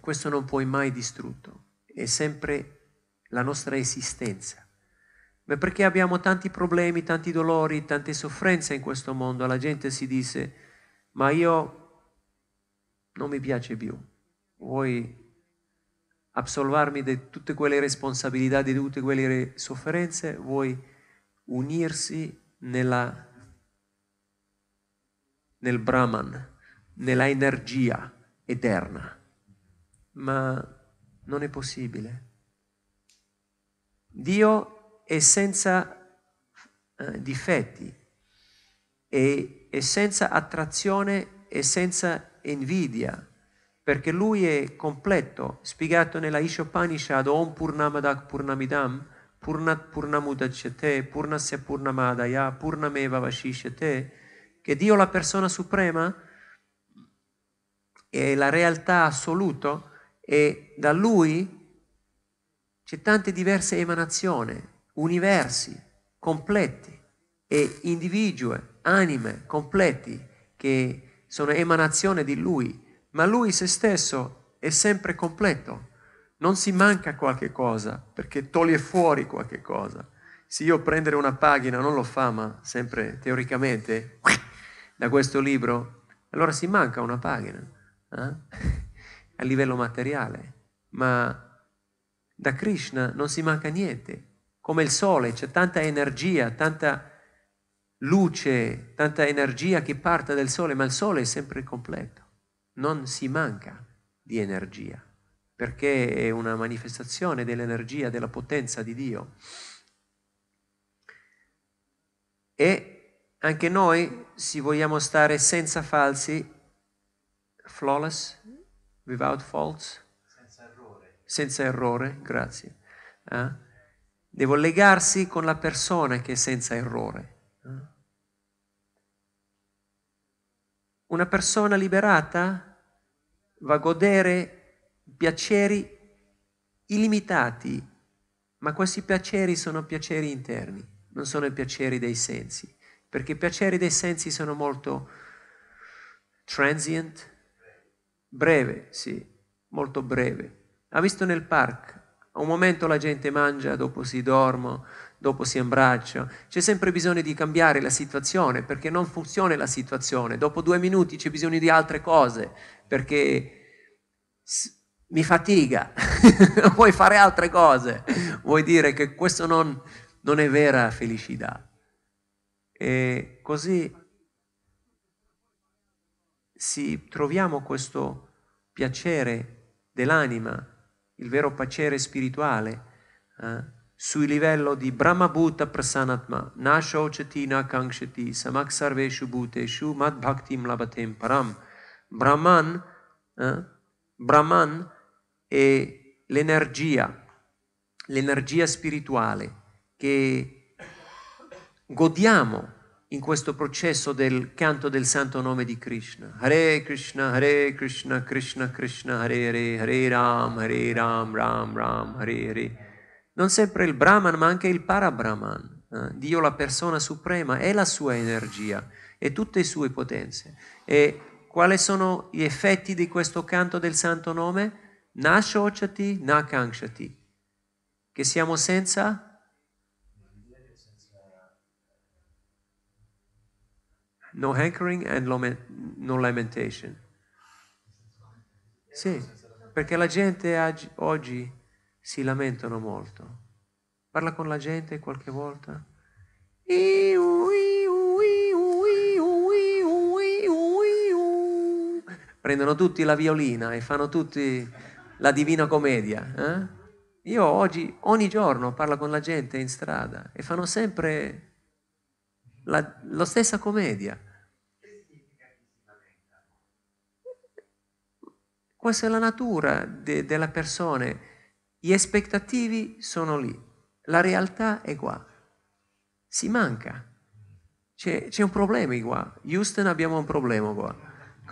Questo non puoi mai distrutto, è sempre la nostra esistenza. Ma perché abbiamo tanti problemi, tanti dolori, tante sofferenze in questo mondo? La gente si dice, ma io non mi piace più, vuoi absolvarmi di tutte quelle responsabilità, di tutte quelle sofferenze, vuoi unirsi nella, nel Brahman, nella energia eterna. Ma non è possibile. Dio e senza eh, difetti, e, e senza attrazione e senza invidia, perché lui è completo, spiegato nella Ishopanishad, Om Purnamadak Purnamidam, Purnat Purnamudacete, Purnasya Purnamadaya, Purnameva Vashishete, che Dio la persona suprema è la realtà assoluta e da lui c'è tante diverse emanazioni universi completi e individui, anime completi che sono emanazione di Lui, ma Lui se stesso è sempre completo. Non si manca qualche cosa perché toglie fuori qualche cosa. Se io prendere una pagina non lo fa, ma sempre teoricamente da questo libro, allora si manca una pagina eh? <laughs> a livello materiale. Ma da Krishna non si manca niente come il sole, c'è tanta energia, tanta luce, tanta energia che parte dal sole, ma il sole è sempre completo, non si manca di energia, perché è una manifestazione dell'energia, della potenza di Dio. E anche noi, se vogliamo stare senza falsi, flawless, without faults, senza errore, senza errore grazie. Eh? Devo legarsi con la persona che è senza errore. Una persona liberata va a godere piaceri illimitati, ma questi piaceri sono piaceri interni, non sono i piaceri dei sensi, perché i piaceri dei sensi sono molto transient, breve, sì, molto breve. Ha visto nel park a un momento la gente mangia, dopo si dorme, dopo si abbraccia. C'è sempre bisogno di cambiare la situazione perché non funziona la situazione. Dopo due minuti c'è bisogno di altre cose perché mi fatiga, <laughs> vuoi fare altre cose, vuoi dire che questo non, non è vera felicità. E così si troviamo questo piacere dell'anima il vero pacere spirituale, eh, sul livello di Brahma Brahmabhuta Prasanatma, Nasho Chatina Kankshati, Samak Sarveshu Bhuteshu, Mad Bhaktim Labatem Param. Brahman, eh, Brahman è l'energia, l'energia spirituale che godiamo in questo processo del canto del santo nome di Krishna. Hare Krishna, Hare Krishna, Krishna Krishna, Hare Hare, Hare Ram, Hare Ram, Ram Ram, Hare Hare. Non sempre il Brahman, ma anche il Parabrahman, eh? Dio la persona suprema, è la sua energia e tutte le sue potenze. E quali sono gli effetti di questo canto del santo nome? Na shochati, na kanshati. Che siamo senza No hankering and no lamentation. Sì, perché la gente oggi si lamentano molto. Parla con la gente qualche volta. Prendono tutti la violina e fanno tutti la divina commedia. Eh? Io oggi, ogni giorno, parlo con la gente in strada e fanno sempre la, la stessa commedia. Questa è la natura de, della persona. Gli aspettativi sono lì, la realtà è qua. Si manca. C'è, c'è un problema qua. Houston abbiamo un problema qua.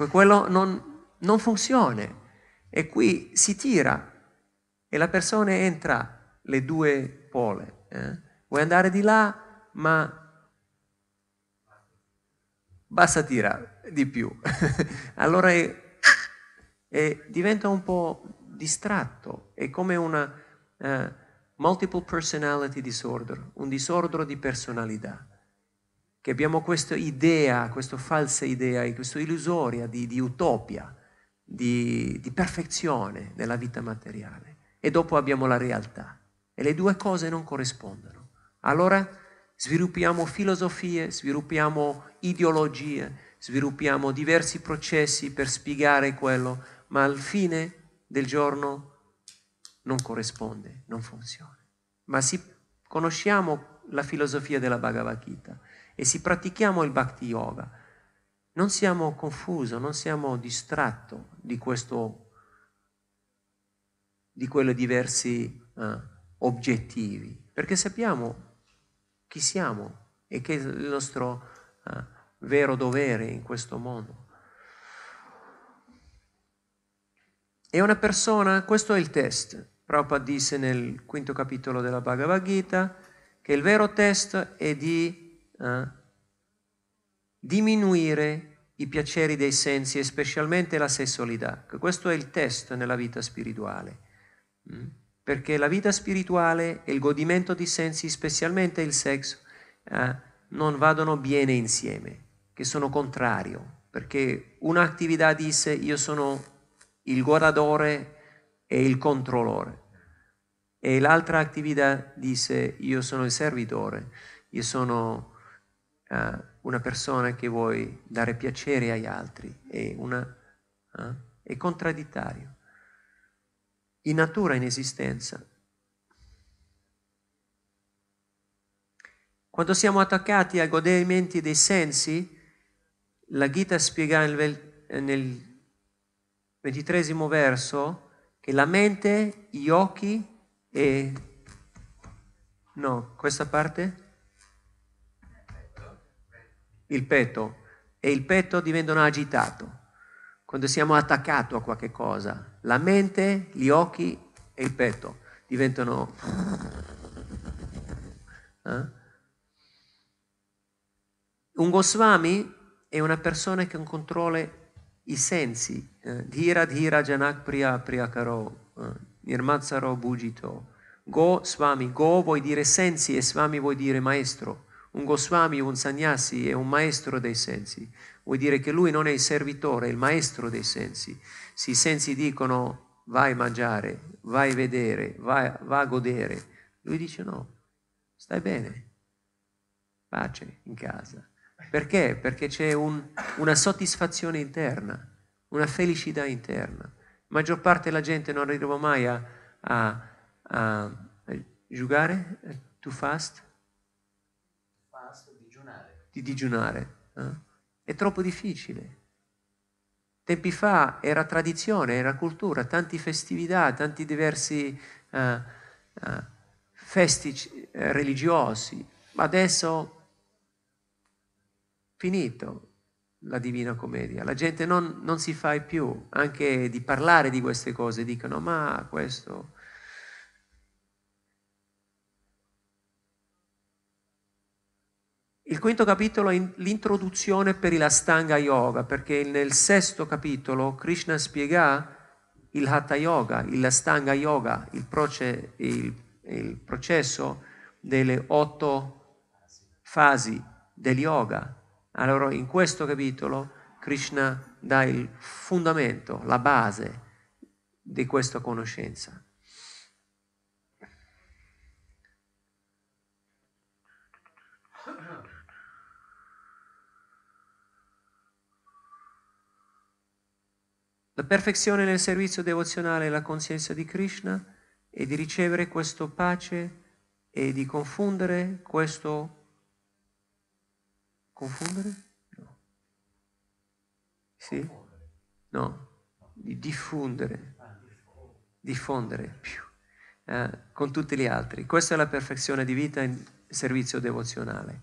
Quello non, non funziona. E qui si tira e la persona entra le due pole. Eh? Vuoi andare di là, ma basta tirare di più. <laughs> allora è, è, diventa un po' distratto, è come una uh, multiple personality disorder, un disordine di personalità, che abbiamo questa idea, questa falsa idea, questa illusoria di, di utopia, di, di perfezione nella vita materiale e dopo abbiamo la realtà e le due cose non corrispondono. Allora sviluppiamo filosofie, sviluppiamo ideologie, sviluppiamo diversi processi per spiegare quello, ma al fine del giorno non corrisponde, non funziona. Ma se conosciamo la filosofia della Bhagavad Gita e se pratichiamo il Bhakti Yoga, non siamo confusi, non siamo distratti di questo di quei diversi uh, eh, oggettivi, perché sappiamo chi siamo e che è il nostro uh, vero dovere in questo mondo. E una persona, questo è il test, Prabhupada disse nel quinto capitolo della Bhagavad Gita, che il vero test è di uh, diminuire i piaceri dei sensi e specialmente la sessualità. Questo è il test nella vita spirituale. Mm? perché la vita spirituale e il godimento di sensi, specialmente il sesso, eh, non vadano bene insieme, che sono contrario, perché un'attività disse io sono il guardatore e il controllore, e l'altra attività disse io sono il servitore, io sono eh, una persona che vuoi dare piacere agli altri, è, una, eh, è contraddittorio in natura, in esistenza. Quando siamo attaccati ai godimenti dei sensi, la Gita spiega nel, nel ventitresimo verso che la mente, gli occhi e... No, questa parte? Il petto. E il petto diventano agitato quando siamo attaccati a qualche cosa, la mente, gli occhi e il petto diventano... Eh? Un Goswami è una persona che controlla i sensi. Eh, dhira dhira janak priya priya karo, eh, nirmatsaro bugito. Go Swami, Go vuol dire sensi e Swami vuol dire maestro un Goswami, un sannyasi è un maestro dei sensi. Vuol dire che lui non è il servitore, è il maestro dei sensi. Se i sensi dicono vai a mangiare, vai a vedere, vai, vai a godere, lui dice no, stai bene, pace in casa. Perché? Perché c'è un, una soddisfazione interna, una felicità interna. La maggior parte della gente non arriva mai a, a, a, eh, giocare, eh, too fast, di digiunare. Eh? È troppo difficile. Tempi fa era tradizione, era cultura, tante festività, tanti diversi eh, eh, festi eh, religiosi. Ma adesso finito la Divina Commedia. La gente non, non si fa più anche di parlare di queste cose, dicono ma questo Il quinto capitolo è l'introduzione per il Astanga Yoga, perché nel sesto capitolo Krishna spiega il Hatha Yoga, il Astanga Yoga, il, proce, il, il processo delle otto fasi del yoga. Allora in questo capitolo Krishna dà il fondamento, la base di questa conoscenza. La perfezione nel servizio devozionale è la conscienza di Krishna e di ricevere questo pace e di confondere questo... Confondere? No. Sì? No. Di diffondere. Diffondere più. Eh, con tutti gli altri. Questa è la perfezione di vita in servizio devozionale.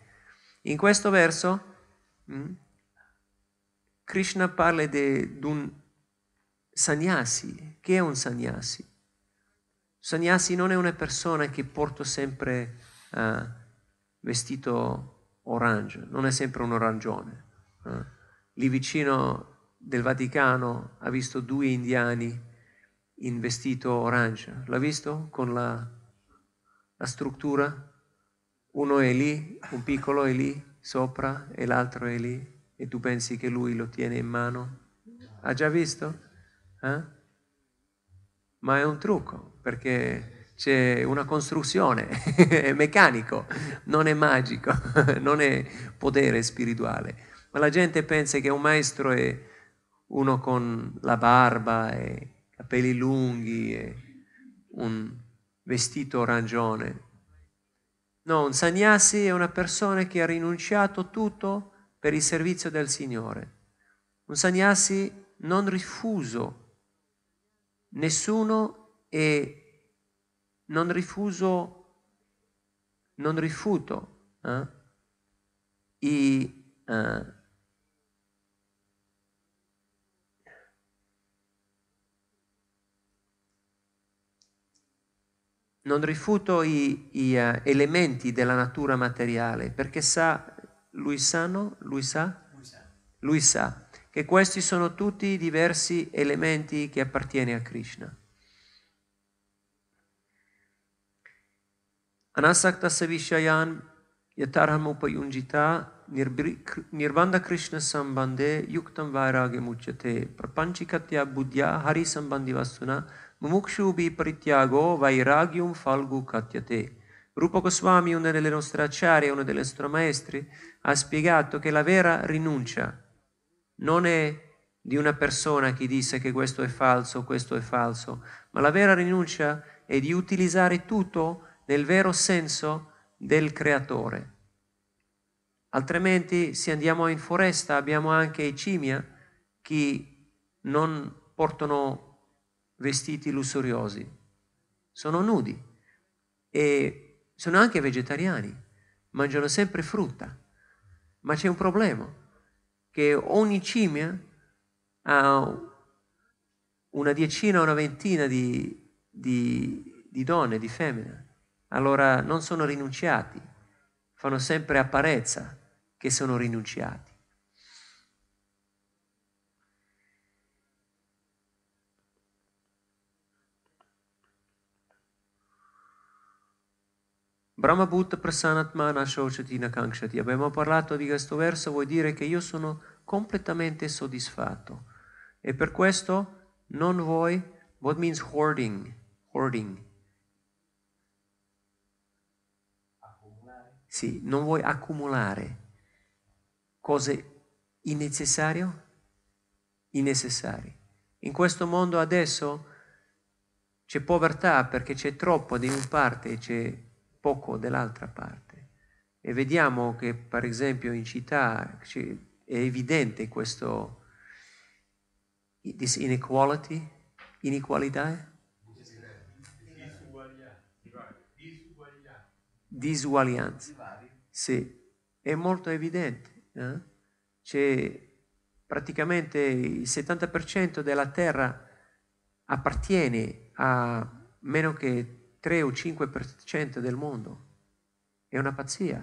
In questo verso mh, mm, Krishna parla di un sannyasi, che è un sannyasi? Sannyasi non è una persona che porta sempre uh, vestito orange, non è sempre un orangione. Uh. Lì vicino del Vaticano ha visto due indiani in vestito orange. L'ha visto con la, la struttura? Uno è lì, un piccolo è lì sopra e l'altro è lì e tu pensi che lui lo tiene in mano. Ha già visto? Eh? Ma è un trucco, perché c'è una costruzione, <laughs> è meccanico, non è magico, <laughs> non è potere spirituale. Ma la gente pensa che un maestro è uno con la barba e capelli lunghi e un vestito arancione. No, un sannyasi è una persona che ha rinunciato tutto per il servizio del Signore. Un sannyasi non rifuso nessuno e non rifuso, non rifuto eh, i, eh, non rifuto i, i uh, elementi della natura materiale perché sa, lui sanno, lui sa, lui sa, lui sa che questi sono tutti i diversi elementi che appartiene a Krishna. Anasakta Savishayan Yatarham Upayunjita Nirvanda Krishna Sambande Yuktam Vairagya Muchyate Prapanchikatya Buddhya Hari Sambandhi Vasuna Mumukshubi Parityago Vairagyum Falgu Katyate Rupa Goswami, una delle nostre acciarie, uno dei nostri maestri, ha spiegato che la vera rinuncia non è di una persona che disse che questo è falso, questo è falso, ma la vera rinuncia è di utilizzare tutto nel vero senso del creatore. Altrimenti se andiamo in foresta abbiamo anche i cimia che non portano vestiti lussuriosi, sono nudi e sono anche vegetariani, mangiano sempre frutta, ma c'è un problema che ogni cimia ha una diecina, una ventina di, di, di donne, di femmine. Allora non sono rinunciati, fanno sempre apparenza che sono rinunciati. Brahmabhutta prasanatmana shochatina kankshati. Abbiamo parlato di questo verso, vuol dire che io sono completamente soddisfatto. E per questo non vuoi, what means hoarding? Hoarding. Accumulare. Sì, non vuoi accumulare cose innecessarie? Innecessarie. In questo mondo adesso c'è povertà perché c'è troppo di un parte, c'è poco dall'altra parte. E vediamo che per esempio in città è evidente questo this inequality, inequalità? Disuguaglianza. Sì, è molto evidente. Eh? C'è praticamente il 70% della terra appartiene a meno che 3 o 5% del mondo. È una pazzia,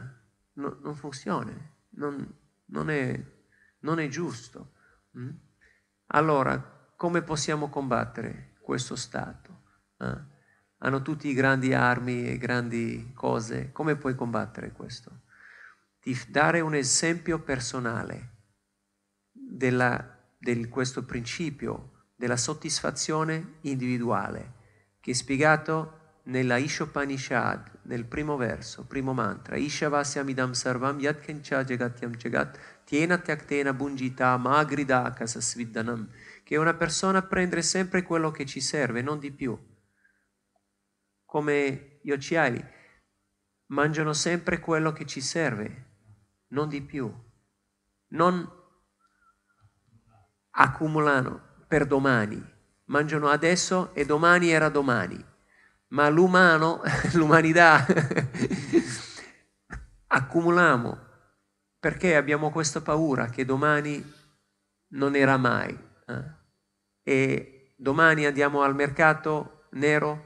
no, non funziona, non, non, è, non è, giusto. Mm? Allora, come possiamo combattere questo Stato? Eh? Hanno tutti grandi armi e grandi cose, come puoi combattere questo? Ti dare un esempio personale della, del, questo principio della soddisfazione individuale, che è spiegato nella Ishopanishad, nel primo verso, primo mantra, Ishavasyamidam sarvam yat kencha jagatyam jagat, tiena tyaktena bungita magridakasa sviddanam, che una persona prende sempre quello che ci serve, non di più. Come gli occhiali, mangiano sempre quello che ci serve, non di più. Non accumulano per domani, mangiano adesso e domani era domani ma l'umano, <laughs> l'umanità, <laughs> accumuliamo perché abbiamo questa paura che domani non era mai. Eh? E domani andiamo al mercato nero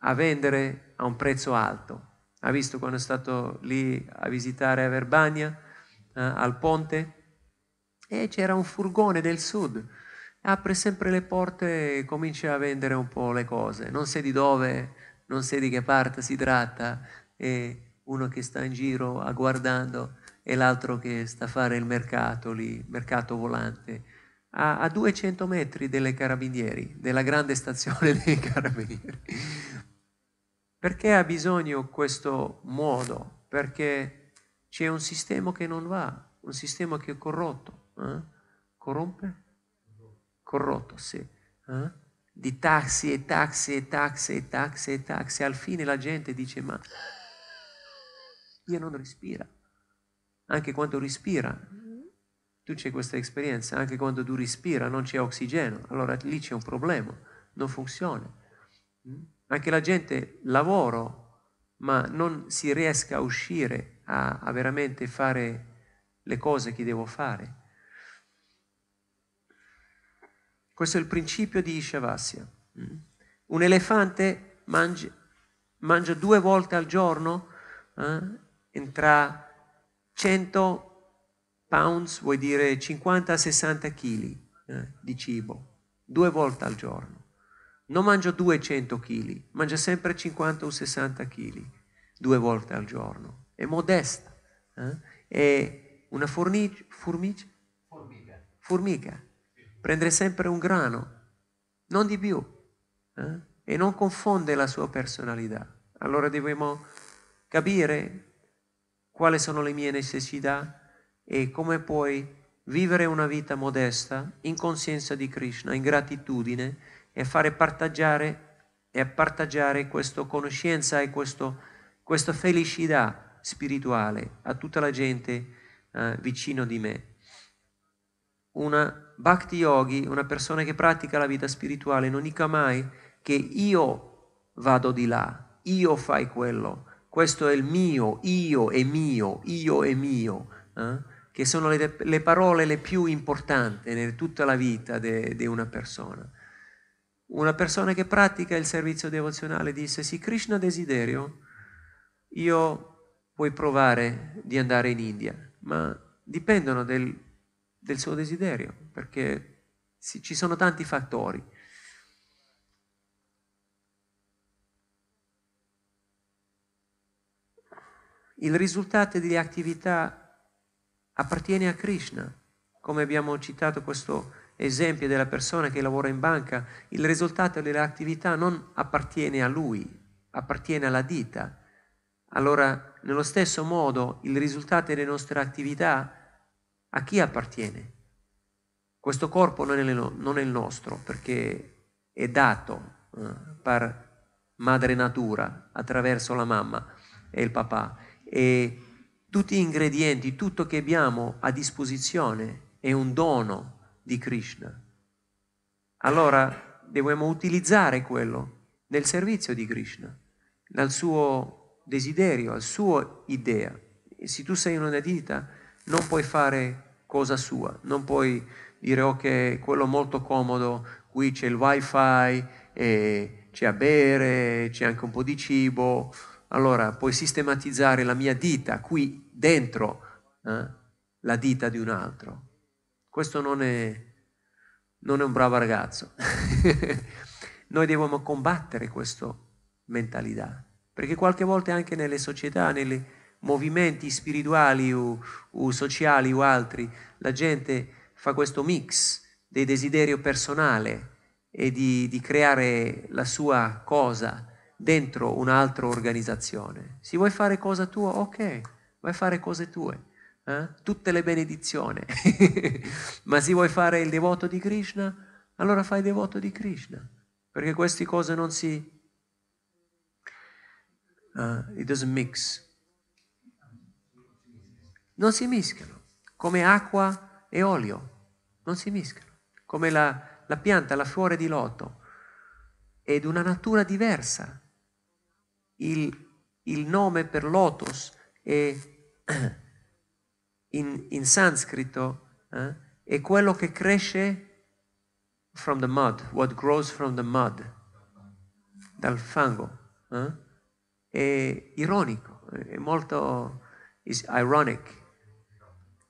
a vendere a un prezzo alto. Ha visto quando è stato lì a visitare a Verbania, eh, al ponte? E c'era un furgone del sud apre sempre le porte e comincia a vendere un po' le cose, non sai di dove, non sai di che parte si tratta, e uno che sta in giro a guardando e l'altro che sta a fare il mercato lì, mercato volante, a, a 200 metri delle carabinieri, della grande stazione <laughs> dei carabinieri. Perché ha bisogno questo modo? Perché c'è un sistema che non va, un sistema che è corrotto. Eh? Corrompe? Corrotto, sì. Eh? di taxi e taxi e taxi e taxi e taxi. Al fine la gente dice ma io non respiro. Anche quando respira, tu c'è questa esperienza, anche quando tu respira non c'è ossigeno, allora lì c'è un problema, non funziona. Anche la gente lavora, ma non si riesca a uscire a, a veramente fare le cose che devo fare. Questo è il principio di Ishavasya. Mm. Un elefante mangia, mangia due volte al giorno, eh? entra 100 pounds, vuol dire 50-60 kg eh, di cibo, due volte al giorno. Non mangia 200 kg, mangia sempre 50 o 60 kg, due volte al giorno. È modesta. Eh? È una fornice, formice? Formica. Formica prendere sempre un grano, non di più, eh? e non confonde la sua personalità. Allora dobbiamo capire quali sono le mie necessità e come puoi vivere una vita modesta in coscienza di Krishna, in gratitudine e fare partaggiare e partagiare questa conoscenza e questo, questa felicità spirituale a tutta la gente eh, vicino di me. Una bhakti yogi, una persona che pratica la vita spirituale, non dica mai che io vado di là, io fai quello, questo è il mio, io è mio, io è mio, eh? che sono le, le, parole le più importanti in tutta la vita di una persona. Una persona che pratica il servizio devozionale disse, sì, Krishna desiderio, io puoi provare di andare in India, ma dipendono del del suo desiderio, perché ci sono tanti fattori. Il risultato delle attività appartiene a Krishna, come abbiamo citato questo esempio della persona che lavora in banca, il risultato delle attività non appartiene a lui, appartiene alla ditta. Allora, nello stesso modo, il risultato delle nostre attività appartiene a chi appartiene? Questo corpo non è, non è il nostro perché è dato eh, per madre natura attraverso la mamma e il papà e tutti gli ingredienti, tutto che abbiamo a disposizione è un dono di Krishna. Allora dobbiamo utilizzare quello nel servizio di Krishna, al suo desiderio, al suo idea. E se tu sei una divinità, non puoi fare cosa sua, non puoi dire ok, quello molto comodo, qui c'è il wifi, c'è a bere, c'è anche un po' di cibo, allora puoi sistematizzare la mia dita qui dentro eh, la dita di un altro. Questo non è, non è un bravo ragazzo. <laughs> Noi dobbiamo combattere questa mentalità, perché qualche volta anche nelle società, nelle movimenti spirituali o, o sociali o altri, la gente fa questo mix del desiderio personale e di, di creare la sua cosa dentro un'altra organizzazione. Se vuoi fare cosa tua, ok, vai a fare cose tue. Eh? Tutte le benedizioni. <laughs> Ma se vuoi fare il devoto di Krishna, allora fai il devoto di Krishna. Perché queste cose non si... Uh, it doesn't mix non si mischiano, come acqua e olio, non si mischiano, come la, la pianta, la fiore di loto, ed una natura diversa. Il, il nome per lotus è, <clears throat> in, in sanscrito eh, è quello che cresce from the mud, what grows from the mud, dal fango. Eh? È ironico, è molto is ironic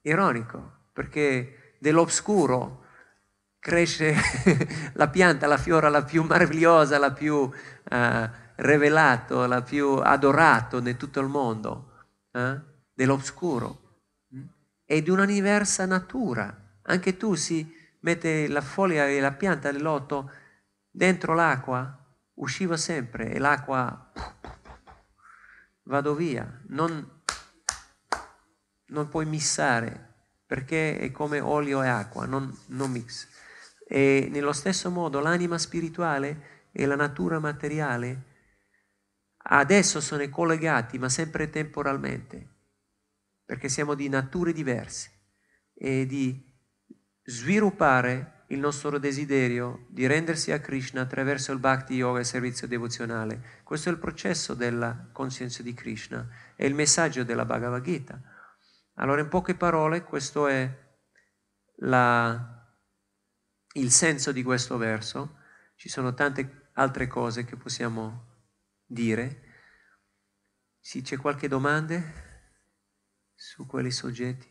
ironico, perché dell'oscuro cresce <laughs> la pianta, la fiora la più meravigliosa, la più uh, eh, revelata, la più adorata di tutto il mondo, eh? dell'oscuro. E mm? di una diversa natura. Anche tu si mette la foglia e la pianta del lotto dentro l'acqua, usciva sempre e l'acqua <laughs> vado via. Non, non puoi missare perché è come olio e acqua, non, non mix. E nello stesso modo l'anima spirituale e la natura materiale adesso sono collegati ma sempre temporalmente perché siamo di nature diverse e di sviluppare il nostro desiderio di rendersi a Krishna attraverso il bhakti yoga e il servizio devozionale. Questo è il processo della coscienza di Krishna, è il messaggio della Bhagavad Gita. Allora, in poche parole, questo è la, il senso di questo verso. Ci sono tante altre cose che possiamo dire. Sì, c'è qualche domanda su quali soggetti?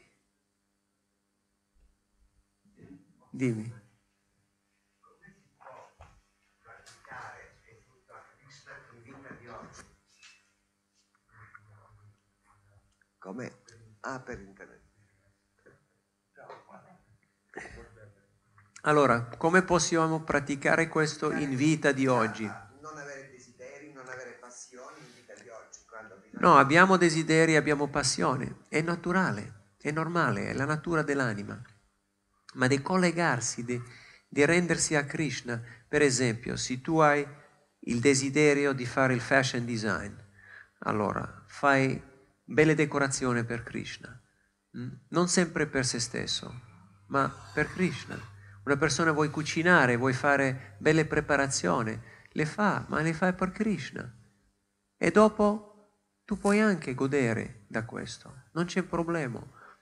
Dimmi. Come Ah, per internet. Allora, come possiamo praticare questo in vita di oggi? Ah, non avere desideri, non avere passioni in vita di oggi. No, abbiamo desideri, abbiamo passione. È naturale, è normale, è la natura dell'anima. Ma di collegarsi, di, di rendersi a Krishna, per esempio, se tu hai il desiderio di fare il fashion design, allora fai belle decorazioni per Krishna, mm? non sempre per se stesso, ma per Krishna. Una persona vuoi cucinare, vuoi fare belle preparazioni, le fa, ma le fa per Krishna. E dopo tu puoi anche godere da questo, non c'è problema,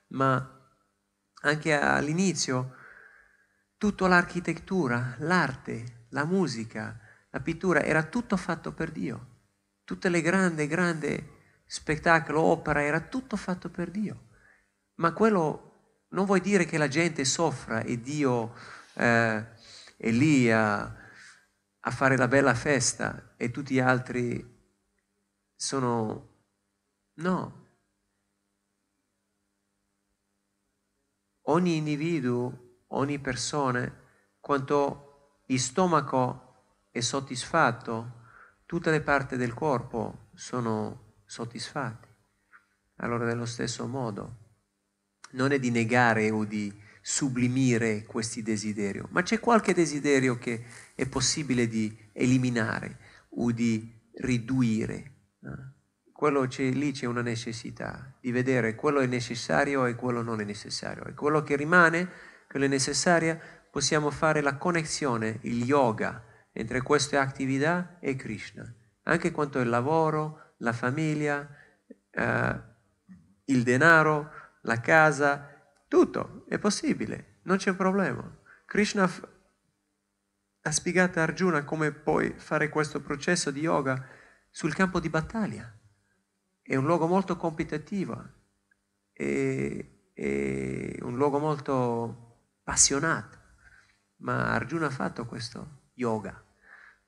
ma anche all'inizio tutta l'architettura, l'arte, la musica, la pittura, era tutto fatto per Dio. Tutte le grandi, grandi spettacolo, opera, era tutto fatto per Dio. Ma quello non vuol dire che la gente soffra e Dio eh, è lì a, a fare la bella festa e tutti gli altri sono... No. Ogni individuo, ogni persona, quanto il stomaco è soddisfatto, tutte le parti del corpo sono soddisfatti. Allora, nello stesso modo, non è di negare o di sublimire questi desideri, ma c'è qualche desiderio che è possibile di eliminare o di riduire. Eh. Quello c'è, lì c'è una necessità di vedere quello è necessario e quello non è necessario. E quello che rimane, quello è necessario, possiamo fare la connessione, il yoga, entre queste attività e Krishna. Anche quanto il lavoro, la famiglia, eh, il denaro, la casa, tutto è possibile, non c'è problema. Krishna ha spiegato a Arjuna come puoi fare questo processo di yoga sul campo di battaglia. È un luogo molto competitivo, è, è un luogo molto passionato, ma Arjuna ha fatto questo yoga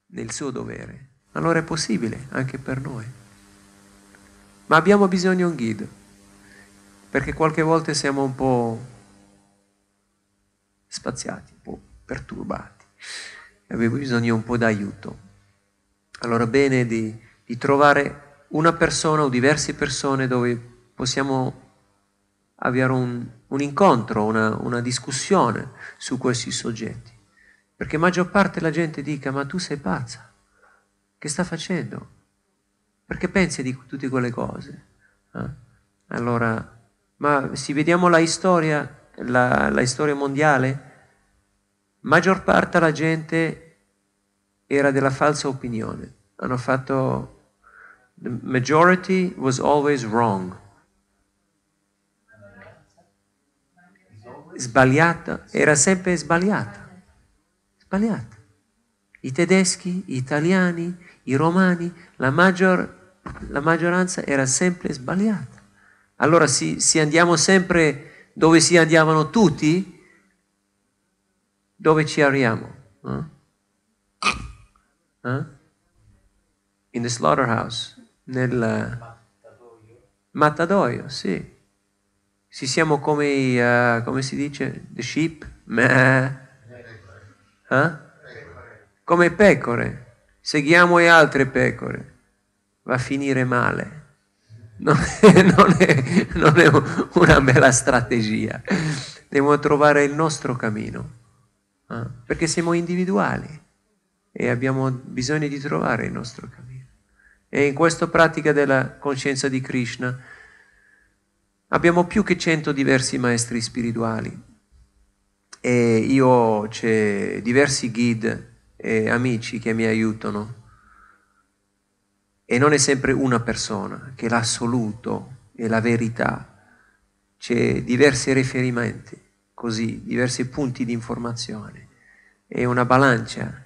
nel suo dovere. Allora è possibile anche per noi ma abbiamo bisogno di un guido, perché qualche volta siamo un po' spaziati, un po' perturbati, e abbiamo bisogno un po' d'aiuto. Allora bene di, di trovare una persona o diverse persone dove possiamo avviare un, un incontro, una, una discussione su questi soggetti, perché maggior parte la gente dica ma tu sei pazza, che sta facendo? perché pensi di tutte quelle cose? Eh? Allora, ma se vediamo la storia, la, la storia mondiale, maggior parte della gente era della falsa opinione. Hanno fatto the majority was always wrong. Sbagliata, era sempre sbagliata. Sbagliata. I tedeschi, gli italiani, i romani, la maggior la maggioranza era sempre sbagliata. Allora se, se andiamo sempre dove si andavano tutti, dove ci arriviamo? Eh? Eh? In the slaughterhouse, nel eh, mattatoio, sì. Ci siamo come, uh, come si dice, the sheep, eh? come pecore, seguiamo le altre pecore va a finire male. Non è, <laughs> non è, non è una bella strategia. Dobbiamo trovare il nostro cammino, eh? perché siamo individuali e abbiamo bisogno di trovare il nostro cammino. E in questa pratica della coscienza di Krishna abbiamo più che cento diversi maestri spirituali. E io ho diversi guide e amici che mi aiutano e non è sempre una persona che l'assoluto è la verità. C'è diversi riferimenti, così, diversi punti di informazione. È una balancia.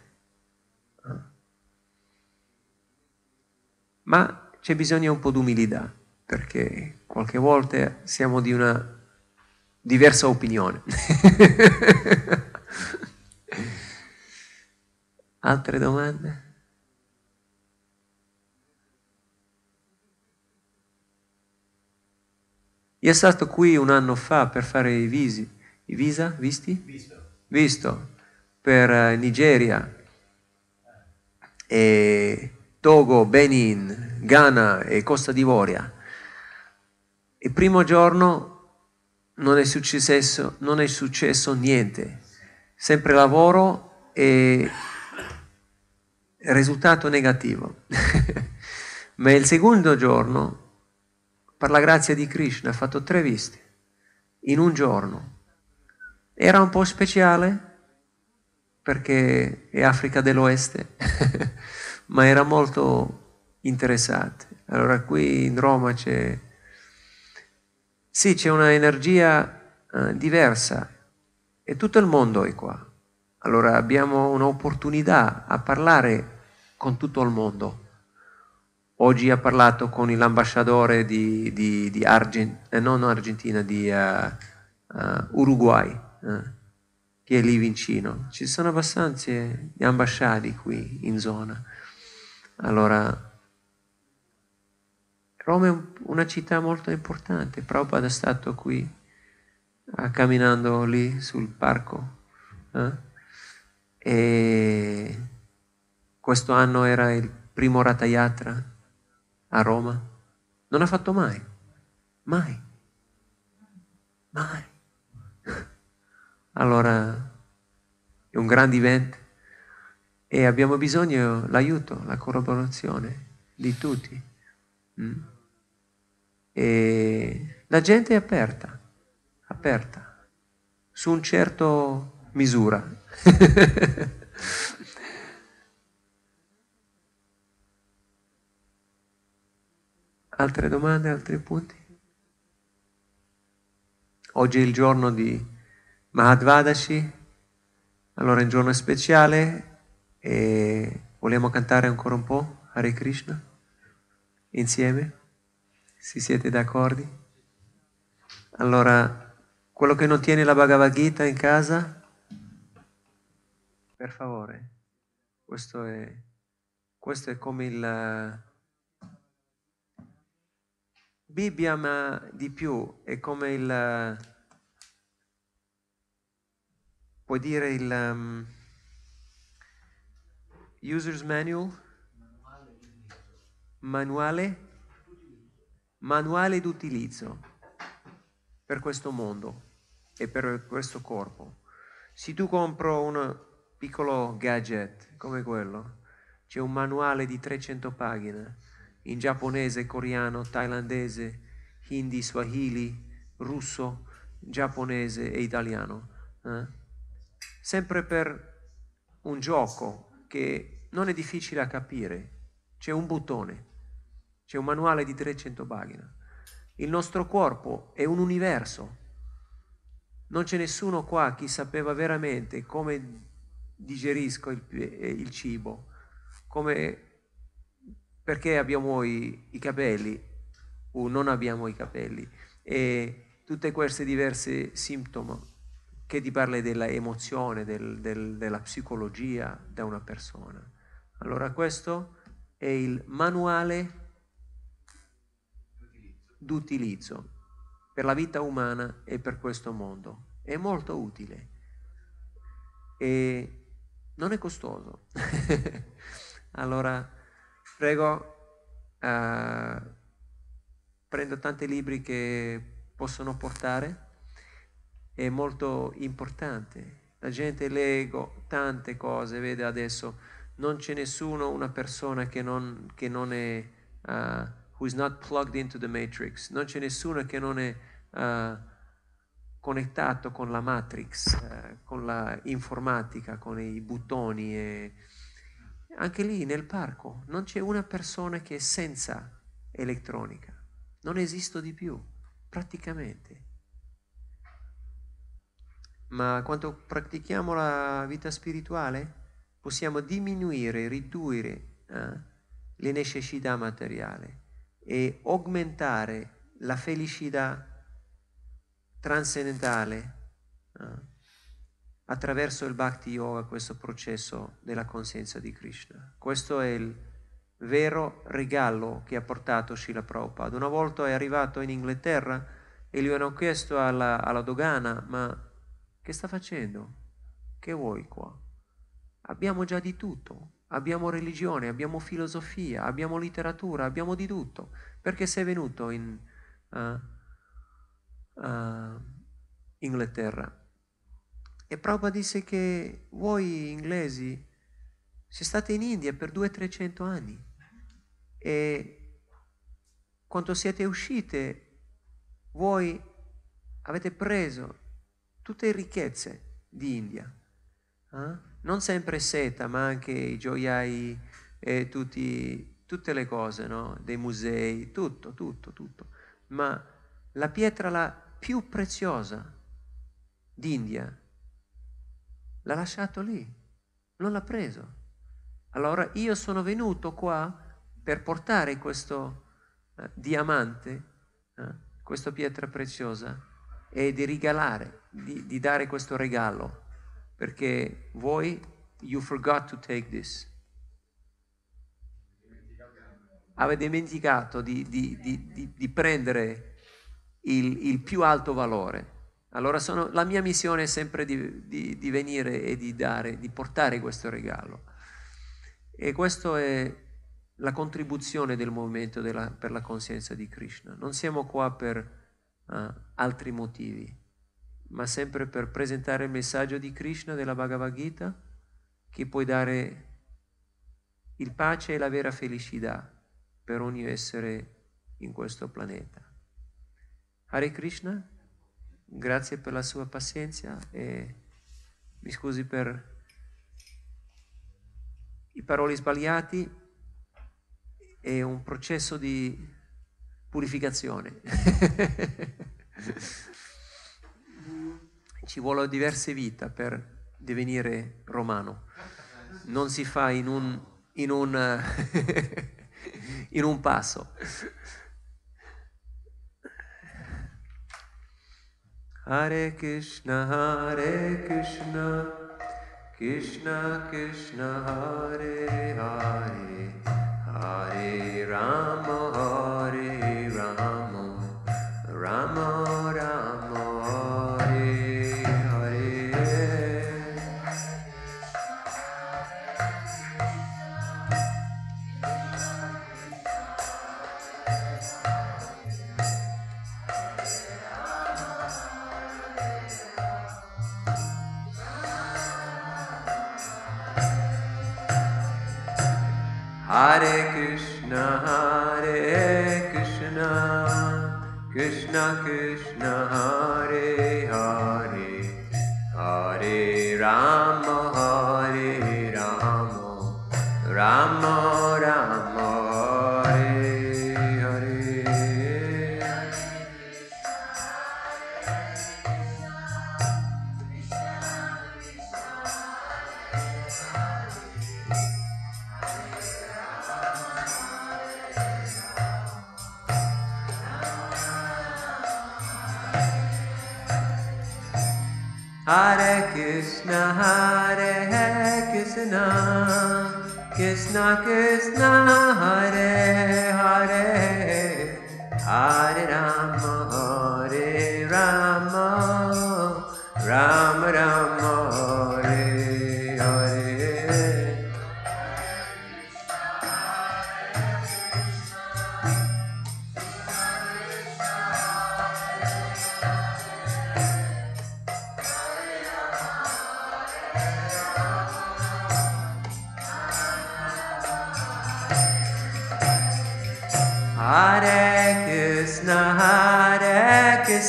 Ma c'è bisogno un po' d'umilità, perché qualche volta siamo di una diversa opinione. <laughs> Altre domande? Io sono stato qui un anno fa per fare i visi, i visa, visti? Visto. Visto, per eh, Nigeria, e Togo, Benin, Ghana e Costa d'Ivoria. Il primo giorno non è, successo, non è successo niente, sempre lavoro e risultato negativo. <laughs> Ma il secondo giorno per la grazia di Krishna, ha fatto tre viste in un giorno. Era un po' speciale perché è Africa dell'Ovest, <laughs> ma era molto interessante. Allora qui in Roma c'è, sì, c'è una energia eh, diversa e tutto il mondo è qua. Allora abbiamo un'opportunità a parlare con tutto il mondo. Oggi ha parlato con l'ambasciatore di, di, di Argen, eh, non Argentina, di uh, uh, Uruguay, eh, che è lì vicino. Ci sono abbastanza ambasciati qui in zona. Allora, Roma è una città molto importante, Prabhupada è stato qui, ah, camminando lì sul parco. Eh? E questo anno era il primo Ratayatra a Roma. Non ha fatto mai, mai, mai. Allora è un grande evento e abbiamo bisogno l'aiuto, la collaborazione di tutti. Mm? E la gente è aperta, aperta, su un certo misura. <laughs> Altre domande, altri punti? Oggi è il giorno di Mahadvadashi, allora è un giorno speciale e vogliamo cantare ancora un po' Hare Krishna insieme? Se siete d'accordo? Allora, quello che non tiene la Bhagavad Gita in casa, per favore, questo è, questo è come il... Bibbia ma di più, è come il, puoi dire il um, user's manual, manuale, manuale d'utilizzo per questo mondo e per questo corpo. Se tu compro un piccolo gadget come quello, c'è un manuale di 300 pagine in giapponese, coreano, thailandese, hindi, swahili, russo, giapponese e italiano. Eh? Sempre per un gioco che non è difficile a capire. C'è un bottone, c'è un manuale di 300 pagine. Il nostro corpo è un universo. Non c'è nessuno qua che sapeva veramente come digerisco il, eh, il cibo, come perché abbiamo i, i capelli o non abbiamo i capelli e tutte queste diverse sintomi che ti parla dell'emozione, del, del, della psicologia da una persona. Allora questo è il manuale d'utilizzo per la vita umana e per questo mondo. È molto utile e non è costoso. <laughs> allora prego, eh, prendo tanti libri che possono portare, è molto importante. La gente leggo tante cose, vede adesso, non c'è nessuno, una persona che non, che non è, uh, who is not plugged into the matrix, non c'è nessuno che non è uh, connettato con la matrix, uh, con l'informatica, con i bottoni e anche lì nel parco non c'è una persona che è senza elettronica. Non esisto di più, praticamente. Ma quando pratichiamo la vita spirituale possiamo diminuire, ridurre eh, le necessità materiali e aumentare la felicità trascendentale. Eh attraverso il bhakti yoga questo processo della coscienza di Krishna. Questo è il vero regalo che ha portato Srila Prabhupada. Una volta è arrivato in Inghilterra e gli hanno chiesto alla, alla dogana, ma che sta facendo? Che vuoi qua? Abbiamo già di tutto, abbiamo religione, abbiamo filosofia, abbiamo letteratura, abbiamo di tutto. Perché sei venuto in uh, uh, Inghilterra? E Prabhupada disse che voi inglesi siete stati in India per 200-300 anni e quando siete uscite voi avete preso tutte le ricchezze di India, eh? non sempre seta ma anche i gioiai e tutti, tutte le cose, no? dei musei, tutto, tutto, tutto, ma la pietra la più preziosa d'India L'ha lasciato lì, non l'ha preso. Allora io sono venuto qua per portare questo eh, diamante, eh, questa pietra preziosa e di regalare, di, di dare questo regalo, perché voi, you forgot to take this aveva dimenticato di, di, di, di prendere il, il, più alto valore. Allora sono, la mia missione è sempre di, di, di, venire e di dare, di portare questo regalo. E questa è la contribuzione del movimento della, per la coscienza di Krishna. Non siamo qua per uh, altri motivi, ma sempre per presentare il messaggio di Krishna, della Bhagavad Gita, che puoi dare il pace e la vera felicità per ogni essere in questo pianeta. Hare Krishna. Grazie per la sua pazienza e mi scusi per i paroli sbagliati. È un processo di purificazione. <laughs> Ci vuole diverse vite per divenire romano. Non si fa in un, in un, <laughs> in un passo. Hare कृष्ण Hare कृष्ण कृष्ण कृष्ण Hare Hare Hare राम Hare Hare Krishna, Hare Krishna, Krishna Krishna, Hare Hare, Hare Rama, Hare Rama, Rama. Krishna, Krishna Krishna, Hare Hare, Hare Rama, Hare Rama, Rama Rama.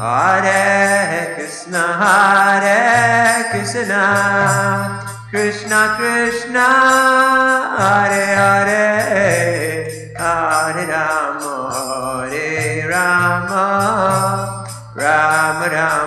Hare Krishna, Hare Krishna, Krishna Krishna, Hare Hare, Hare Rama, Hare Rama, Rama Rama.